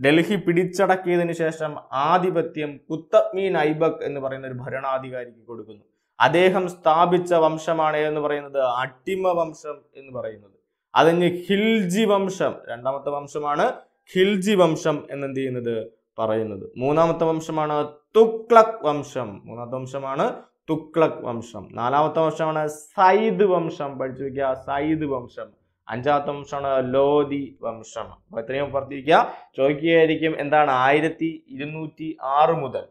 ഡൽഹി പിടിച്ചടക്കിയതിനു ശേഷം ആധിപത്യം കുത്തബ്മീൻ ഐബക് എന്ന് പറയുന്ന ഒരു ഭരണാധികാരിക്ക് കൊടുക്കുന്നു അദ്ദേഹം സ്ഥാപിച്ച വംശമാണ് എന്ന് പറയുന്നത് അട്ടിമ വംശം എന്ന് പറയുന്നത് അതിന് ഹിൽജി വംശം രണ്ടാമത്തെ വംശമാണ് ഖിൽജി വംശം എന്നെന്ത് ചെയ്യുന്നത് പറയുന്നത് മൂന്നാമത്തെ വംശമാണ് തുക്ലക് വംശം മൂന്നാമത്തെ വംശമാണ് തുക്ലക് വംശം നാലാമത്തെ വംശമാണ് സൈദ് വംശം പഠിച്ചു വയ്ക്കുക സൈദ് വംശം അഞ്ചാമത്തെ വംശമാണ് ലോദി വംശം അപ്പൊ ഇത്രയും പറഞ്ഞിരിക്കുക ചോദിക്കുകയായിരിക്കും എന്താണ് ആയിരത്തി ഇരുന്നൂറ്റി ആറ് മുതൽ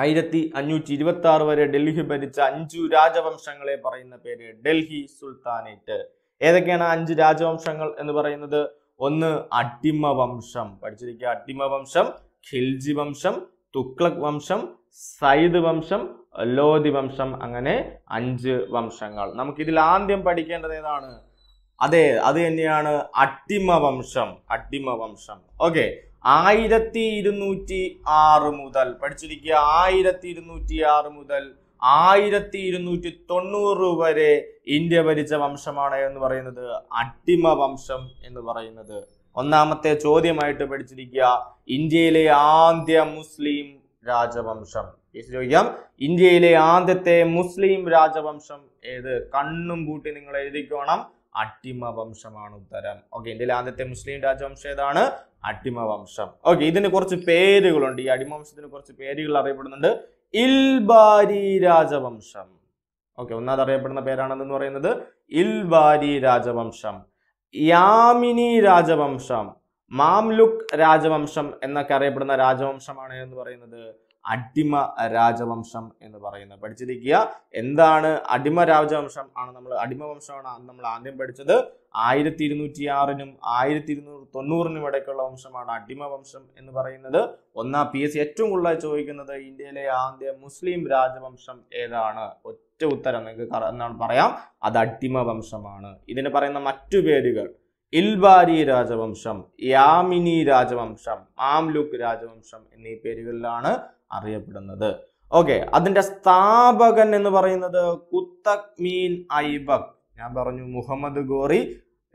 ആയിരത്തി അഞ്ഞൂറ്റി ഇരുപത്തി ആറ് വരെ ഡൽഹി ഭരിച്ച അഞ്ചു രാജവംശങ്ങളെ പറയുന്ന പേര് ഡൽഹി സുൽത്താനേറ്റ് ഏതൊക്കെയാണ് അഞ്ച് രാജവംശങ്ങൾ എന്ന് പറയുന്നത് ഒന്ന് അടിമ വംശം പഠിച്ചിരിക്കുക അടിമ വംശം ഖിൽജി വംശം തുക്ലക് വംശം സൈദ് വംശം ലോധി വംശം അങ്ങനെ അഞ്ച് വംശങ്ങൾ നമുക്ക് ഇതിൽ ആദ്യം പഠിക്കേണ്ടത് ഏതാണ് അതെ അത് തന്നെയാണ് അട്ടിമ വംശം അട്ടിമ വംശം ഓക്കെ ആയിരത്തി ഇരുന്നൂറ്റി ആറ് മുതൽ പഠിച്ചിരിക്കുക ആയിരത്തി ഇരുന്നൂറ്റി ആറ് മുതൽ ആയിരത്തി ഇരുന്നൂറ്റി തൊണ്ണൂറ് വരെ ഇന്ത്യ ഭരിച്ച വംശമാണ് എന്ന് പറയുന്നത് അടിമ വംശം എന്ന് പറയുന്നത് ഒന്നാമത്തെ ചോദ്യമായിട്ട് പഠിച്ചിരിക്കുക ഇന്ത്യയിലെ ആദ്യ മുസ്ലിം രാജവംശം ചോദിക്കാം ഇന്ത്യയിലെ ആദ്യത്തെ മുസ്ലിം രാജവംശം ഏത് കണ്ണും കൂട്ടി നിങ്ങൾ എഴുതിക്കോണം അട്ടിമ വംശമാണ് ഉത്തരം ഓക്കെ ഇന്ത്യയിലെ ആദ്യത്തെ മുസ്ലിം രാജവംശം ഏതാണ് അട്ടിമ വംശം ഓക്കെ ഇതിന് കുറച്ച് പേരുകളുണ്ട് ഈ അടിമവംശത്തിന് കുറച്ച് പേരുകൾ അറിയപ്പെടുന്നുണ്ട് ഇൽബാരി രാജവംശം ഓക്കെ ഒന്നാമത് അറിയപ്പെടുന്ന പേരാണെന്ന് പറയുന്നത് ഇൽബാരി രാജവംശം യാമിനി രാജവംശം മാംലുക് രാജവംശം എന്നൊക്കെ അറിയപ്പെടുന്ന രാജവംശമാണ് എന്ന് പറയുന്നത് അടിമ രാജവംശം എന്ന് പറയുന്നത് പഠിച്ചിരിക്കുക എന്താണ് അടിമ രാജവംശം ആണ് നമ്മൾ അടിമ വംശമാണ് നമ്മൾ ആദ്യം പഠിച്ചത് ആയിരത്തി ഇരുന്നൂറ്റി ആറിനും ആയിരത്തി ഇരുന്നൂറ് തൊണ്ണൂറിനും ഇടയ്ക്കുള്ള വംശമാണ് അടിമ വംശം എന്ന് പറയുന്നത് ഒന്നാം പി എസ് ഏറ്റവും കൂടുതൽ ചോദിക്കുന്നത് ഇന്ത്യയിലെ ആദ്യ മുസ്ലിം രാജവംശം ഏതാണ് ഒറ്റ ഉത്തരം നിങ്ങൾക്ക് എന്നാണ് പറയാം അത് അടിമ വംശമാണ് ഇതിന് പറയുന്ന മറ്റു പേരുകൾ ഇൽബാരി രാജവംശം യാമിനി രാജവംശം മാംലുക് രാജവംശം എന്നീ പേരുകളിലാണ് അറിയപ്പെടുന്നത് ഓക്കെ അതിന്റെ സ്ഥാപകൻ എന്ന് പറയുന്നത് കുത്തക്മീൻ ഐബക് ഞാൻ പറഞ്ഞു മുഹമ്മദ് ഗോറി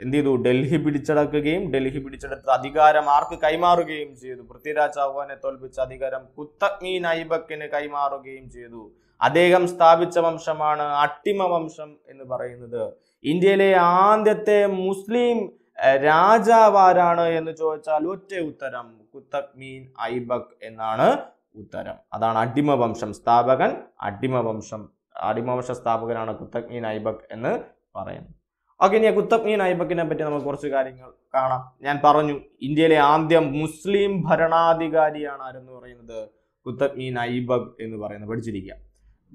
എന്ത് ചെയ്തു ഡൽഹി പിടിച്ചടക്കുകയും ഡൽഹി പിടിച്ചെടുത്ത് അധികാരം ആർക്ക് കൈമാറുകയും ചെയ്തു പൃഥ്വിരാജ് ചൗഹാനെ തോൽപ്പിച്ച അധികാരം കുത്തക്മീൻ ഐബക്കിന് കൈമാറുകയും ചെയ്തു അദ്ദേഹം സ്ഥാപിച്ച വംശമാണ് അട്ടിമ വംശം എന്ന് പറയുന്നത് ഇന്ത്യയിലെ ആദ്യത്തെ മുസ്ലിം രാജാവാരാണ് എന്ന് ചോദിച്ചാൽ ഒറ്റ ഉത്തരം മീൻ ഐബക് എന്നാണ് ഉത്തരം അതാണ് അടിമവംശം സ്ഥാപകൻ അടിമവംശം അടിമവംശ സ്ഥാപകനാണ് മീൻ ഐബക് എന്ന് പറയുന്നത് ഓക്കെ ഇനി കുത്തബ്മീൻ ഐബക്കിനെ പറ്റി നമുക്ക് കുറച്ച് കാര്യങ്ങൾ കാണാം ഞാൻ പറഞ്ഞു ഇന്ത്യയിലെ ആദ്യ മുസ്ലിം ഭരണാധികാരിയാണ് ആരെന്ന് പറയുന്നത് കുത്തബ്മീൻ ഐബക് എന്ന് പറയുന്നത് പഠിച്ചിരിക്കുക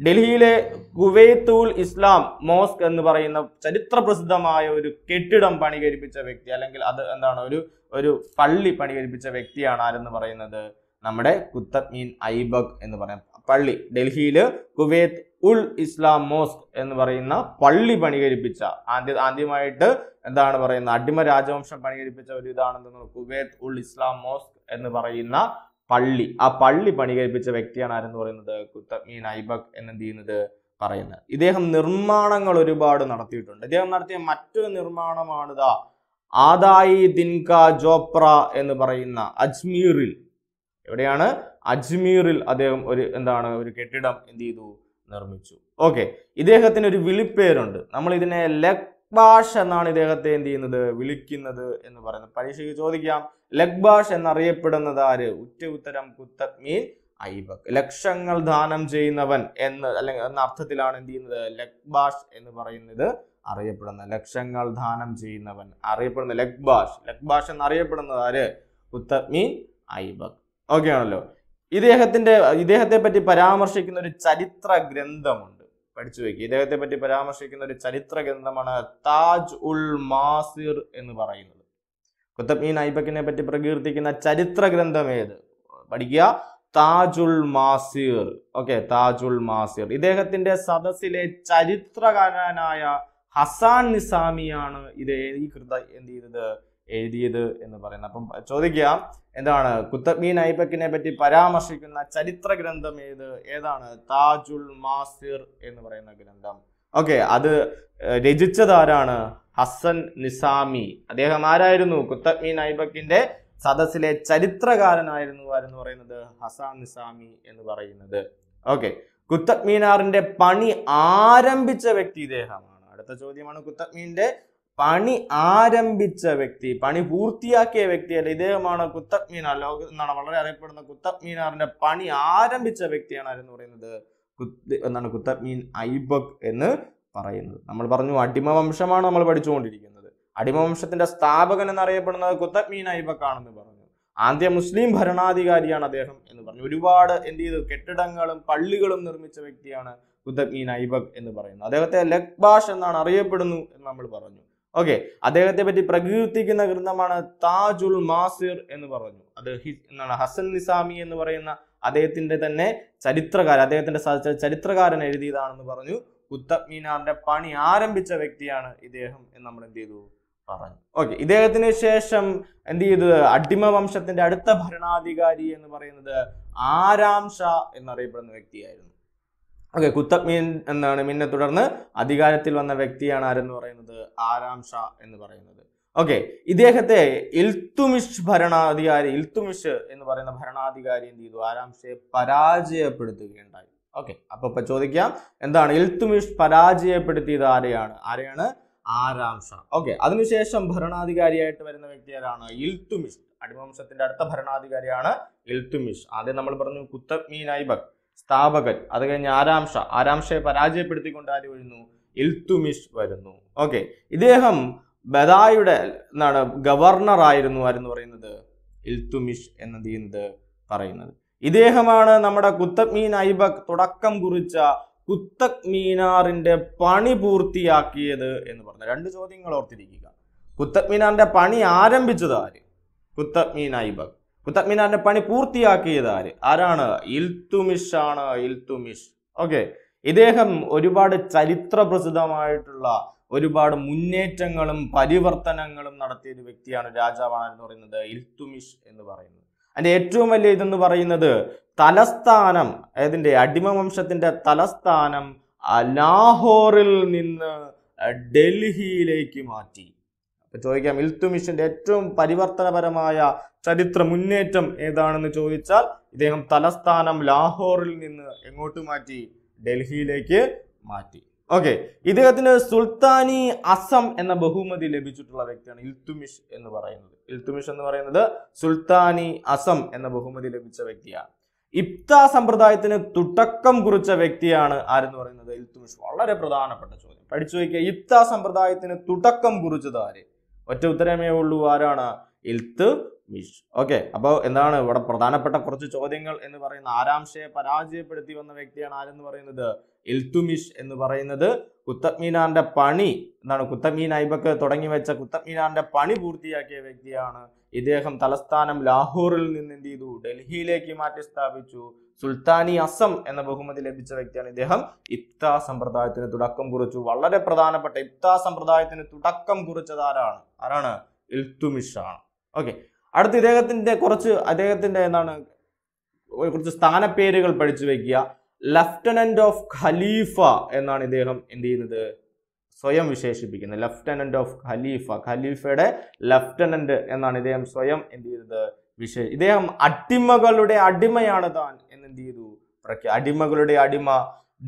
ഡൽഹിയിലെ കുവൈത്തുൽ ഇസ്ലാം മോസ്ക് എന്ന് പറയുന്ന ചരിത്ര പ്രസിദ്ധമായ ഒരു കെട്ടിടം പണികരിപ്പിച്ച വ്യക്തി അല്ലെങ്കിൽ അത് എന്താണ് ഒരു ഒരു പള്ളി പണികരിപ്പിച്ച വ്യക്തിയാണ് ആരെന്ന് പറയുന്നത് നമ്മുടെ കുത്തബ്മീൻ ഐബക് എന്ന് പറയുന്ന പള്ളി ഡൽഹിയിൽ കുവൈത്ത് ഉൽ ഇസ്ലാം മോസ്ക് എന്ന് പറയുന്ന പള്ളി പണികരിപ്പിച്ച ആദ്യ ആദ്യമായിട്ട് എന്താണ് പറയുന്നത് അടിമ രാജവംശം പണികരിപ്പിച്ച ഒരു ഇതാണെന്ന് കുവൈത്ത് ഉൽ ഇസ്ലാം മോസ്ക് എന്ന് പറയുന്ന പള്ളി ആ പള്ളി പണി കഴിപ്പിച്ച വ്യക്തിയാണ് ആരെന്ന് പറയുന്നത് കുത്തമീൻ ഐബക് എന്നെന്ത് ചെയ്യുന്നത് പറയുന്നത് ഇദ്ദേഹം നിർമ്മാണങ്ങൾ ഒരുപാട് നടത്തിയിട്ടുണ്ട് ഇദ്ദേഹം നടത്തിയ മറ്റൊരു നിർമ്മാണമാണ് ആദായി ദിൻക ജോപ്ര എന്ന് പറയുന്ന അജ്മീറിൽ എവിടെയാണ് അജ്മീറിൽ അദ്ദേഹം ഒരു എന്താണ് ഒരു കെട്ടിടം എന്ത് ചെയ്തു നിർമ്മിച്ചു ഓക്കെ ഇദ്ദേഹത്തിന് ഒരു വിളിപ്പേരുണ്ട് നമ്മൾ ഇതിനെ ലെക് ഭാഷ് എന്നാണ് ഇദ്ദേഹത്തെ എന്ത് ചെയ്യുന്നത് വിളിക്കുന്നത് എന്ന് പറയുന്നത് പരീക്ഷയ്ക്ക് ചോദിക്കാം ലക്ബാഷ് എന്നറിയപ്പെടുന്നത് ആര് ഉറ്റ ഉത്തരം കുത്ത മീൻ ഐബക് ലക്ഷങ്ങൾ ദാനം ചെയ്യുന്നവൻ എന്ന് അല്ലെങ്കിൽ എന്ന അർത്ഥത്തിലാണ് എന്ത് ചെയ്യുന്നത് ലക്ബാഷ് എന്ന് പറയുന്നത് അറിയപ്പെടുന്ന ലക്ഷങ്ങൾ ദാനം ചെയ്യുന്നവൻ അറിയപ്പെടുന്ന ലക്ബാഷ് ലക്ബാഷ് എന്നറിയപ്പെടുന്നത് ആര് കുത്തമീൻ ഐബക് ഓക്കെ ആണല്ലോ ഇദ്ദേഹത്തിന്റെ ഇദ്ദേഹത്തെ പറ്റി പരാമർശിക്കുന്ന ഒരു ചരിത്ര ഗ്രന്ഥമുണ്ട് പഠിച്ചു വെക്കുക ഇദ്ദേഹത്തെ പറ്റി പരാമർശിക്കുന്ന ഒരു ചരിത്ര ഗ്രന്ഥമാണ് താജ് ഉൽ മാസിർ എന്ന് പറയുന്നത് ഈ ഐബക്കിനെ പറ്റി പ്രകീർത്തിക്കുന്ന ചരിത്ര ഗ്രന്ഥം ഏത് പഠിക്കുക ഉൽ മാസിർ ഓക്കെ ഉൽ മാസിർ ഇദ്ദേഹത്തിന്റെ സദസ്സിലെ ചരിത്രകാരനായ ഹസാൻ നിസാമിയാണ് ഇത് ഈ കൃത എന്ത് ചെയ്തത് എഴുതിയത് എന്ന് പറയുന്നത് അപ്പം ചോദിക്കുക എന്താണ് കുത്തബ്മീൻ ഐബക്കിനെ പറ്റി പരാമർശിക്കുന്ന ചരിത്ര ഗ്രന്ഥം ഏത് ഏതാണ് താജുൽ മാസിർ എന്ന് പറയുന്ന ഗ്രന്ഥം ഓക്കെ അത് രചിച്ചതാരാണ് ഹസൻ നിസാമി അദ്ദേഹം ആരായിരുന്നു കുത്തബ്മീൻ ഐബക്കിന്റെ സദസ്സിലെ ചരിത്രകാരനായിരുന്നു എന്ന് പറയുന്നത് ഹസൻ നിസാമി എന്ന് പറയുന്നത് ഓക്കെ കുത്തബ് മീനാറിന്റെ പണി ആരംഭിച്ച വ്യക്തി ഇദ്ദേഹമാണ് അടുത്ത ചോദ്യമാണ് കുത്തബ് പണി ആരംഭിച്ച വ്യക്തി പണി പൂർത്തിയാക്കിയ വ്യക്തിയല്ല ഇദ്ദേഹമാണ് കുത്തബ് മീനാർ ലോക എന്നാണ് വളരെ അറിയപ്പെടുന്ന കുത്തബ് മീനാറിന്റെ പണി ആരംഭിച്ച വ്യക്തിയാണ് ആരെന്ന് പറയുന്നത് കുത്ത് എന്നാണ് കുത്തബ് മീൻ ഐബക് എന്ന് പറയുന്നത് നമ്മൾ പറഞ്ഞു അടിമ വംശമാണ് നമ്മൾ പഠിച്ചുകൊണ്ടിരിക്കുന്നത് അടിമ വംശത്തിന്റെ സ്ഥാപകൻ എന്നറിയപ്പെടുന്നത് കുത്തബ് മീൻ ഐബക് ആണെന്ന് പറഞ്ഞു ആദ്യ മുസ്ലിം ഭരണാധികാരിയാണ് അദ്ദേഹം എന്ന് പറഞ്ഞു ഒരുപാട് എന്ത് ചെയ്തു കെട്ടിടങ്ങളും പള്ളികളും നിർമ്മിച്ച വ്യക്തിയാണ് കുത്തബ് മീൻ ഐബക് എന്ന് പറയുന്നത് അദ്ദേഹത്തെ ലഖ്ബാഷ് എന്നാണ് അറിയപ്പെടുന്നു എന്ന് നമ്മൾ പറഞ്ഞു ഓക്കെ അദ്ദേഹത്തെ പറ്റി പ്രകീർത്തിക്കുന്ന ഗ്രന്ഥമാണ് താജുൽ മാസിർ എന്ന് പറഞ്ഞു അത് എന്താണ് ഹസൻ നിസാമി എന്ന് പറയുന്ന അദ്ദേഹത്തിന്റെ തന്നെ ചരിത്രകാരൻ അദ്ദേഹത്തിന്റെ ചരിത്രകാരൻ എഴുതിയതാണെന്ന് പറഞ്ഞു കുത്തബ് മീനാറിന്റെ പണി ആരംഭിച്ച വ്യക്തിയാണ് ഇദ്ദേഹം എന്ന് നമ്മൾ എന്ത് ചെയ്തു പറഞ്ഞു ഓക്കെ ഇദ്ദേഹത്തിന് ശേഷം എന്ത് ചെയ്തു അടിമ വംശത്തിന്റെ അടുത്ത ഭരണാധികാരി എന്ന് പറയുന്നത് ആരാം ഷാ എന്നറിയപ്പെടുന്ന വ്യക്തിയായിരുന്നു ഓക്കെ കുത്തബ്മീൻ എന്നാണ് മീനെ തുടർന്ന് അധികാരത്തിൽ വന്ന വ്യക്തിയാണ് ആരെന്ന് പറയുന്നത് ആരാം ഷാ എന്ന് പറയുന്നത് ഓക്കെ ഇദ്ദേഹത്തെ ഇൽത്തുമിഷ് ഭരണാധികാരി ഇൽത്തുമിഷ് എന്ന് പറയുന്ന ഭരണാധികാരി എന്ത് ചെയ്തു ആരാം ഷയെ പരാജയപ്പെടുത്തുകയുണ്ടായി ഓക്കെ അപ്പൊ ഇപ്പൊ ചോദിക്കാം എന്താണ് ഇൽത്തുമിഷ് പരാജയപ്പെടുത്തിയത് ആരെയാണ് ആരെയാണ് ആരാം ഷാ ഓക്കെ അതിനുശേഷം ഭരണാധികാരിയായിട്ട് വരുന്ന വ്യക്തി ആരാണ് ഇൽത്തുമിഷ് അടിമവംശത്തിന്റെ അടുത്ത ഭരണാധികാരിയാണ് ഇൽത്തുമിഷ് ആദ്യം നമ്മൾ പറഞ്ഞു കുത്തബ് മീൻ ഐബക് സ്ഥാപകൻ അത് കഴിഞ്ഞ് ആരാംഷ ആരാംഷയെ പരാജയപ്പെടുത്തിക്കൊണ്ട് ആര് വരുന്നു ഇൽത്തുമിഷ് വരുന്നു ഓക്കെ ഇദ്ദേഹം ബദായുടെ എന്താണ് ഗവർണർ ആയിരുന്നു ആരെന്ന് പറയുന്നത് ഇൽത്തുമിഷ് എന്നത് ചെയ്യുന്നത് പറയുന്നത് ഇദ്ദേഹമാണ് നമ്മുടെ കുത്തബ്മീൻ ഐബക് തുടക്കം കുറിച്ച കുത്തബ് മീനാറിന്റെ പണി പൂർത്തിയാക്കിയത് എന്ന് പറഞ്ഞു രണ്ട് ചോദ്യങ്ങൾ ഓർത്തിരിക്കുക കുത്തബ് മീനാറിന്റെ പണി ആരംഭിച്ചത് ആര് കുത്തബ് മീൻ ഐബക് മുത്തക്മിനാറിന്റെ പണി പൂർത്തിയാക്കിയത് ആര് ആരാണ് ഇൽത്തുമിഷ് ആണ് ഇൽത്തുമിഷ് ഓക്കെ ഇദ്ദേഹം ഒരുപാട് ചരിത്ര പ്രസിദ്ധമായിട്ടുള്ള ഒരുപാട് മുന്നേറ്റങ്ങളും പരിവർത്തനങ്ങളും നടത്തിയ ഒരു വ്യക്തിയാണ് രാജാവാണ് എന്ന് പറയുന്നത് ഇൽത്തുമിഷ് എന്ന് പറയുന്നത് അതിന്റെ ഏറ്റവും വലിയ ഇതെന്ന് പറയുന്നത് തലസ്ഥാനം അതിന്റെ വംശത്തിന്റെ തലസ്ഥാനം ലാഹോറിൽ നിന്ന് ഡൽഹിയിലേക്ക് മാറ്റി ചോദിക്കാം ഇൽത്തുമിഷിന്റെ ഏറ്റവും പരിവർത്തനപരമായ ചരിത്ര മുന്നേറ്റം ഏതാണെന്ന് ചോദിച്ചാൽ ഇദ്ദേഹം തലസ്ഥാനം ലാഹോറിൽ നിന്ന് എങ്ങോട്ട് മാറ്റി ഡൽഹിയിലേക്ക് മാറ്റി ഓക്കെ ഇദ്ദേഹത്തിന് സുൽത്താനി അസം എന്ന ബഹുമതി ലഭിച്ചിട്ടുള്ള വ്യക്തിയാണ് ഇൽത്തുമിഷ് എന്ന് പറയുന്നത് ഇൽത്തുമിഷ് എന്ന് പറയുന്നത് സുൽത്താനി അസം എന്ന ബഹുമതി ലഭിച്ച വ്യക്തിയാണ് ഇപ്ത സമ്പ്രദായത്തിന് തുടക്കം കുറിച്ച വ്യക്തിയാണ് ആരെന്ന് പറയുന്നത് ഇൽത്തുമിഷ് വളരെ പ്രധാനപ്പെട്ട ചോദ്യം പഠിച്ചു നോക്കിയ ഇപ്ത സമ്പ്രദായത്തിന് തുടക്കം കുറിച്ചത് ആര് ഒറ്റ ഉത്തരമേ ഉള്ളൂ ആരാണ് ഇൽത്ത് മിഷ് ഓക്കെ അപ്പോൾ എന്താണ് ഇവിടെ പ്രധാനപ്പെട്ട കുറച്ച് ചോദ്യങ്ങൾ എന്ന് പറയുന്ന ആരാംഷയെ പരാജയപ്പെടുത്തി വന്ന വ്യക്തിയാണ് ആരെന്ന് പറയുന്നത് ഇൽത്തുമിഷ് എന്ന് പറയുന്നത് കുത്തബ്മീനാന്റെ പണി എന്താണ് കുത്തബ്മീൻ ഐബക്ക് തുടങ്ങി വെച്ച കുത്തബ്മീനാന്റെ പണി പൂർത്തിയാക്കിയ വ്യക്തിയാണ് ഇദ്ദേഹം തലസ്ഥാനം ലാഹോറിൽ നിന്ന് എന്ത് ചെയ്തു ഡൽഹിയിലേക്ക് മാറ്റി സ്ഥാപിച്ചു സുൽത്താനി അസം എന്ന ബഹുമതി ലഭിച്ച വ്യക്തിയാണ് ഇദ്ദേഹം ഇഫ്ത സമ്പ്രദായത്തിന് തുടക്കം കുറിച്ചു വളരെ പ്രധാനപ്പെട്ട ഇഫ്ത സമ്പ്രദായത്തിന് തുടക്കം കുറിച്ചത് ആരാണ് ആരാണ് ഇൽത്തുമിഷ് ആണ് ഓക്കെ അടുത്ത് ഇദ്ദേഹത്തിൻ്റെ കുറച്ച് അദ്ദേഹത്തിൻ്റെ എന്താണ് കുറച്ച് സ്ഥാനപ്പേരുകൾ പഠിച്ചു വയ്ക്കുക ലഫ്റ്റനന്റ് ഓഫ് ഖലീഫ എന്നാണ് ഇദ്ദേഹം എന്ത് ചെയ്യുന്നത് സ്വയം വിശേഷിപ്പിക്കുന്നത് ലഫ്റ്റനന്റ് ഓഫ് ഖലീഫ ഖലീഫയുടെ ലഫ്റ്റനന്റ് എന്നാണ് ഇദ്ദേഹം സ്വയം എന്ത് ചെയ്തത് വിശേ ഇദ്ദേഹം അടിമകളുടെ അടിമയാണ് താൻ എന്ന് എന്ത് ചെയ്തു പ്രഖ്യാ അടിമകളുടെ അടിമ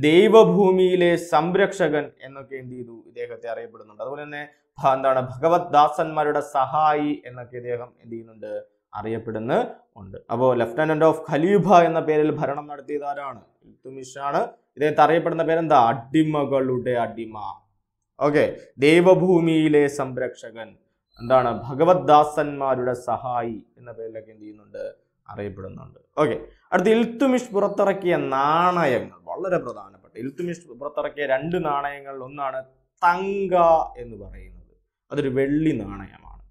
ദൈവഭൂമിയിലെ സംരക്ഷകൻ എന്നൊക്കെ എന്ത് ചെയ്തു ഇദ്ദേഹത്തെ അറിയപ്പെടുന്നുണ്ട് അതുപോലെ തന്നെ എന്താണ് ഭഗവത് ദാസന്മാരുടെ സഹായി എന്നൊക്കെ ഇദ്ദേഹം എന്ത് ചെയ്യുന്നുണ്ട് അറിയപ്പെടുന്നു ഉണ്ട് അപ്പോൾ ലഫ്റ്റനന്റ് ഓഫ് ഖലീഫ എന്ന പേരിൽ ഭരണം നടത്തിയത് ആരാണ് ആണ് ഇദ്ദേഹത്തെ അറിയപ്പെടുന്ന പേരെന്താ അടിമകളുടെ അടിമ ഓക്കെ ദൈവഭൂമിയിലെ സംരക്ഷകൻ എന്താണ് ഭഗവത് ദാസന്മാരുടെ സഹായി എന്ന പേരിലൊക്കെ എന്ത് ചെയ്യുന്നുണ്ട് അറിയപ്പെടുന്നുണ്ട് ഓക്കെ അടുത്ത് ഇൽത്തുമിഷ് പുറത്തിറക്കിയ നാണയങ്ങൾ വളരെ പ്രധാനപ്പെട്ട ഇൽത്തുമിസ്റ്റ് പുറത്തിറക്കിയ രണ്ട് നാണയങ്ങൾ ഒന്നാണ് തങ്ക എന്ന് പറയുന്നത് അതൊരു വെള്ളി നാണയമാണ്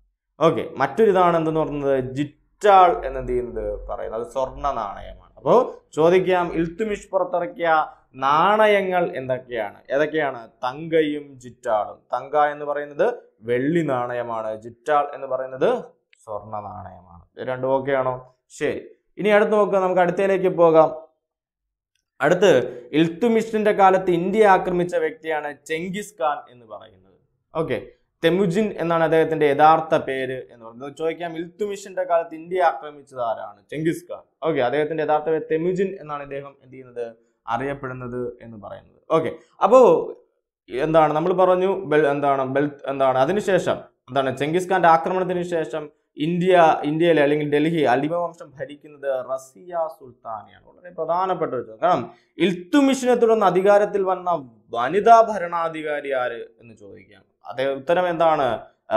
ഓക്കെ മറ്റൊരിതാണ് എന്തെന്ന് പറയുന്നത് ജിറ്റാൾ എന്നെന്ത് ചെയ്യുന്നത് പറയുന്നത് അത് സ്വർണ്ണ നാണയമാണ് അപ്പോൾ ചോദിക്കാം ഇൽത്തുമിഷ് പുറത്തിറക്കിയ നാണയങ്ങൾ എന്തൊക്കെയാണ് ഏതൊക്കെയാണ് തങ്കയും ജിറ്റാളും തങ്ക എന്ന് പറയുന്നത് വെള്ളി നാണയമാണ് ജിറ്റാൾ എന്ന് പറയുന്നത് സ്വർണ്ണ നാണയമാണ് രണ്ടും ഓക്കെയാണോ ആണോ ശരി ഇനി അടുത്ത് നോക്കുക നമുക്ക് അടുത്തയിലേക്ക് പോകാം അടുത്ത് ഇൽത്തുമിഷിന്റെ കാലത്ത് ഇന്ത്യ ആക്രമിച്ച വ്യക്തിയാണ് ചെങ്കിസ് ഖാൻ എന്ന് പറയുന്നത് ഓക്കെ തെമുജിൻ എന്നാണ് അദ്ദേഹത്തിന്റെ യഥാർത്ഥ പേര് എന്ന് പറയുന്നത് ചോദിക്കാം ഇൽത്തുമിഷിന്റെ കാലത്ത് ഇന്ത്യ ആക്രമിച്ചത് ആരാണ് ചെങ്കിസ് ഖാൻ ഓക്കെ അദ്ദേഹത്തിന്റെ യഥാർത്ഥ പേര് തെമുജിൻ എന്നാണ് ഇദ്ദേഹം എന്ത് ചെയ്യുന്നത് അറിയപ്പെടുന്നത് എന്ന് പറയുന്നത് ഓക്കെ അപ്പോ എന്താണ് നമ്മൾ പറഞ്ഞു ബെൽ എന്താണ് ബെൽത്ത് എന്താണ് അതിനുശേഷം എന്താണ് ചെങ്കിസ് ഖാന്റെ ആക്രമണത്തിന് ശേഷം ഇന്ത്യ ഇന്ത്യയിലെ അല്ലെങ്കിൽ ഡൽഹി അടിമവംശം ഭരിക്കുന്നത് റസിയ സുൽത്താനയാണ് വളരെ പ്രധാനപ്പെട്ട ഒരു കാരണം ഇൽത്തുമിഷിനെ തുടർന്ന് അധികാരത്തിൽ വന്ന വനിതാ ഭരണാധികാരി ആര് എന്ന് ചോദിക്കാം അതേ ഉത്തരം എന്താണ്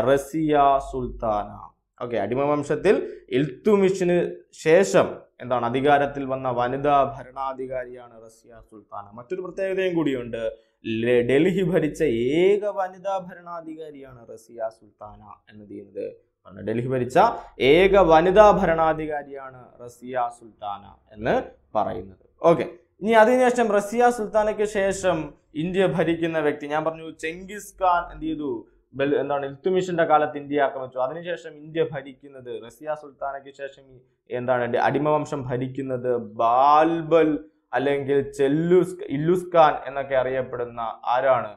റസിയ സുൽത്താന ഓക്കെ അടിമവംശത്തിൽ ഇൽത്തുമിഷിന് ശേഷം എന്താണ് അധികാരത്തിൽ വന്ന വനിതാ ഭരണാധികാരിയാണ് റസിയ സുൽത്താന മറ്റൊരു പ്രത്യേകതയും കൂടിയുണ്ട് ഡൽഹി ഭരിച്ച ഏക വനിതാ ഭരണാധികാരിയാണ് റസിയ സുൽത്താന എന്ന് ചെയ്യുന്നത് ഡൽഹി ഭരിച്ച ഏക വനിതാ ഭരണാധികാരിയാണ് റസിയ സുൽത്താന എന്ന് പറയുന്നത് ഓക്കെ ഇനി അതിനുശേഷം റസിയ സുൽത്താനയ്ക്ക് ശേഷം ഇന്ത്യ ഭരിക്കുന്ന വ്യക്തി ഞാൻ പറഞ്ഞു ചെങ്കിസ് ഖാൻ എന്ത് ചെയ്തു എന്താണ് ഇൽത്തുമിഷിന്റെ കാലത്ത് ഇന്ത്യ ആക്രമിച്ചു അതിനുശേഷം ഇന്ത്യ ഭരിക്കുന്നത് റസിയ സുൽത്താനയ്ക്ക് ശേഷം എന്താണ് അടിമവംശം ഭരിക്കുന്നത് ബാൽബൽ അല്ലെങ്കിൽ ചെല്ലുസ് ഇല്ലുസ് ഖാൻ എന്നൊക്കെ അറിയപ്പെടുന്ന ആരാണ്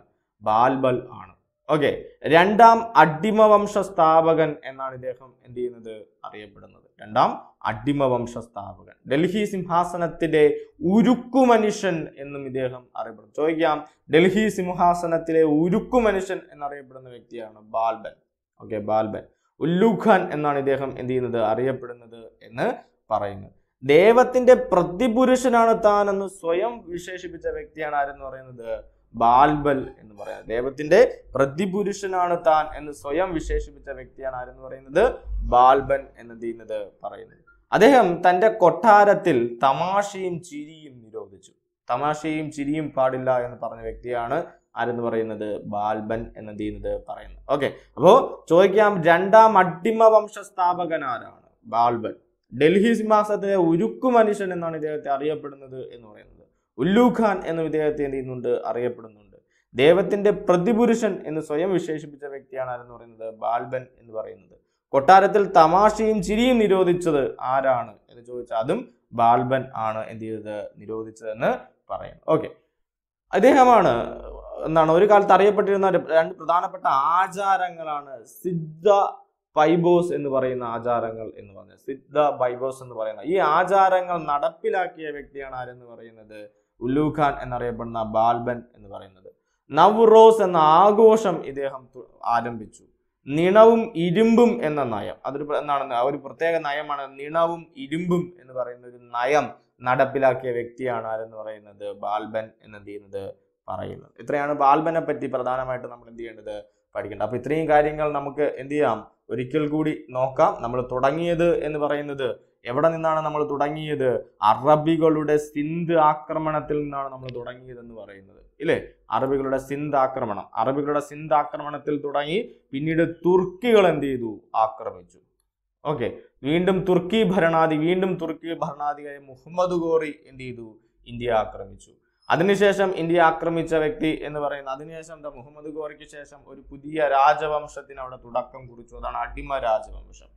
ബാൽബൽ ആണ് ഓക്കെ രണ്ടാം അടിമവംശ സ്ഥാപകൻ എന്നാണ് ഇദ്ദേഹം എന്ത് ചെയ്യുന്നത് അറിയപ്പെടുന്നത് രണ്ടാം അടിമവംശ സ്ഥാപകൻ ഡൽഹി സിംഹാസനത്തിലെ ഉരുക്കു മനുഷ്യൻ എന്നും ഇദ്ദേഹം അറിയപ്പെടുന്നു ചോദിക്കാം ഡൽഹി സിംഹാസനത്തിലെ ഉരുക്കു മനുഷ്യൻ എന്നറിയപ്പെടുന്ന വ്യക്തിയാണ് ബാൽബൻ ഓക്കെ ബാൽബൻ ഉല്ലുഖാൻ എന്നാണ് ഇദ്ദേഹം എന്ത് ചെയ്യുന്നത് അറിയപ്പെടുന്നത് എന്ന് പറയുന്നത് ദേവത്തിന്റെ പ്രതിപുരുഷനാണ് താൻ എന്ന് സ്വയം വിശേഷിപ്പിച്ച വ്യക്തിയാണ് ആരെന്ന് പറയുന്നത് ബാൽബൽ എന്ന് പറയുന്നത് ദൈവത്തിന്റെ പ്രതിപുരുഷനാണ് താൻ എന്ന് സ്വയം വിശേഷിപ്പിച്ച വ്യക്തിയാണ് ആരെന്ന് പറയുന്നത് ബാൽബൻ എന്നത് ഇന്നത് പറയുന്നത് അദ്ദേഹം തന്റെ കൊട്ടാരത്തിൽ തമാശയും ചിരിയും നിരോധിച്ചു തമാശയും ചിരിയും പാടില്ല എന്ന് പറഞ്ഞ വ്യക്തിയാണ് ആരെന്ന് പറയുന്നത് ബാൽബൻ എന്നത് ഇന്നത് പറയുന്നത് ഓക്കെ അപ്പോൾ ചോദിക്കാം രണ്ടാം അടിമ സ്ഥാപകൻ ആരാണ് ബാൽബൻ ഡൽഹി സിംഹാസനത്തിലെ ഉരുക്കു മനുഷ്യൻ എന്നാണ് ഇദ്ദേഹത്തെ അറിയപ്പെടുന്നത് എന്ന് പറയുന്നത് ഉല്ലൂഖാൻ എന്ന ഇദ്ദേഹത്തെ എന്ത് ചെയ്യുന്നുണ്ട് അറിയപ്പെടുന്നുണ്ട് ദൈവത്തിന്റെ പ്രതിപുരുഷൻ എന്ന് സ്വയം വിശേഷിപ്പിച്ച വ്യക്തിയാണ് ആരെന്ന് പറയുന്നത് ബാൽബൻ എന്ന് പറയുന്നത് കൊട്ടാരത്തിൽ തമാശയും ചിരിയും നിരോധിച്ചത് ആരാണ് എന്ന് ചോദിച്ചാൽ അതും ബാൽബൻ ആണ് എന്ത് ചെയ്തത് നിരോധിച്ചതെന്ന് പറയുന്നു ഓക്കെ അദ്ദേഹമാണ് എന്താണ് ഒരു കാലത്ത് അറിയപ്പെട്ടിരുന്ന രണ്ട് പ്രധാനപ്പെട്ട ആചാരങ്ങളാണ് സിദ്ധ ബൈബോസ് എന്ന് പറയുന്ന ആചാരങ്ങൾ എന്ന് പറഞ്ഞത് സിദ്ധ ബൈബോസ് എന്ന് പറയുന്ന ഈ ആചാരങ്ങൾ നടപ്പിലാക്കിയ വ്യക്തിയാണ് ആരെന്ന് പറയുന്നത് ഉല്ലു ഖാൻ എന്നറിയപ്പെടുന്ന ബാൽബൻ എന്ന് പറയുന്നത് നവ്റോസ് എന്ന ആഘോഷം ഇദ്ദേഹം ആരംഭിച്ചു നിണവും ഇരുമ്പും എന്ന നയം അതൊരു എന്താണ് ഒരു പ്രത്യേക നയമാണ് നിണവും ഇരുമ്പും എന്ന് പറയുന്ന ഒരു നയം നടപ്പിലാക്കിയ വ്യക്തിയാണ് ആരെന്ന് പറയുന്നത് ബാൽബൻ എന്ന് എന്ത് ചെയ്യുന്നത് പറയുന്നത് ഇത്രയാണ് ബാൽബനെ പറ്റി പ്രധാനമായിട്ട് നമ്മൾ എന്ത് ചെയ്യേണ്ടത് പഠിക്കേണ്ടത് അപ്പൊ ഇത്രയും കാര്യങ്ങൾ നമുക്ക് എന്ത് ചെയ്യാം ഒരിക്കൽ കൂടി നോക്കാം നമ്മൾ തുടങ്ങിയത് എന്ന് പറയുന്നത് എവിടെ നിന്നാണ് നമ്മൾ തുടങ്ങിയത് അറബികളുടെ സിന്ധ് ആക്രമണത്തിൽ നിന്നാണ് നമ്മൾ തുടങ്ങിയത് എന്ന് പറയുന്നത് ഇല്ലേ അറബികളുടെ സിന്ധ് ആക്രമണം അറബികളുടെ സിന്ധ് ആക്രമണത്തിൽ തുടങ്ങി പിന്നീട് തുർക്കികൾ എന്ത് ചെയ്തു ആക്രമിച്ചു ഓക്കെ വീണ്ടും തുർക്കി ഭരണാധി വീണ്ടും തുർക്കി ഭരണാധികാരി മുഹമ്മദ് ഗോറി എന്ത് ചെയ്തു ഇന്ത്യ ആക്രമിച്ചു അതിനുശേഷം ഇന്ത്യ ആക്രമിച്ച വ്യക്തി എന്ന് പറയുന്നത് അതിനുശേഷം എന്താ മുഹമ്മദ് ഗോറിക്ക് ശേഷം ഒരു പുതിയ രാജവംശത്തിന് അവിടെ തുടക്കം കുറിച്ചു അതാണ് അടിമ രാജവംശം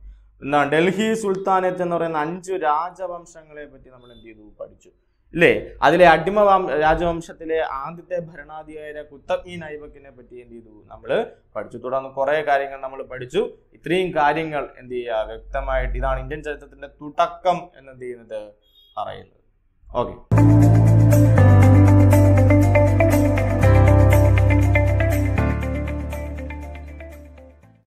എന്താണ് ഡൽഹി സുൽത്താനത്ത് എന്ന് പറയുന്ന അഞ്ച് രാജവംശങ്ങളെ പറ്റി നമ്മൾ എന്ത് ചെയ്തു പഠിച്ചു ഇല്ലേ അതിലെ അടിമ രാജവംശത്തിലെ ആദ്യത്തെ ഭരണാധികാരിയായ കുത്തബ്മീൻ ഐബക്കിനെ പറ്റി എന്ത് ചെയ്തു നമ്മൾ പഠിച്ചു തുടർന്ന് കുറേ കാര്യങ്ങൾ നമ്മൾ പഠിച്ചു ഇത്രയും കാര്യങ്ങൾ എന്ത് ചെയ്യുക വ്യക്തമായിട്ട് ഇതാണ് ഇന്ത്യൻ ചരിത്രത്തിന്റെ തുടക്കം എന്നെന്ത് ചെയ്യുന്നത് പറയുന്നത് ഓക്കെ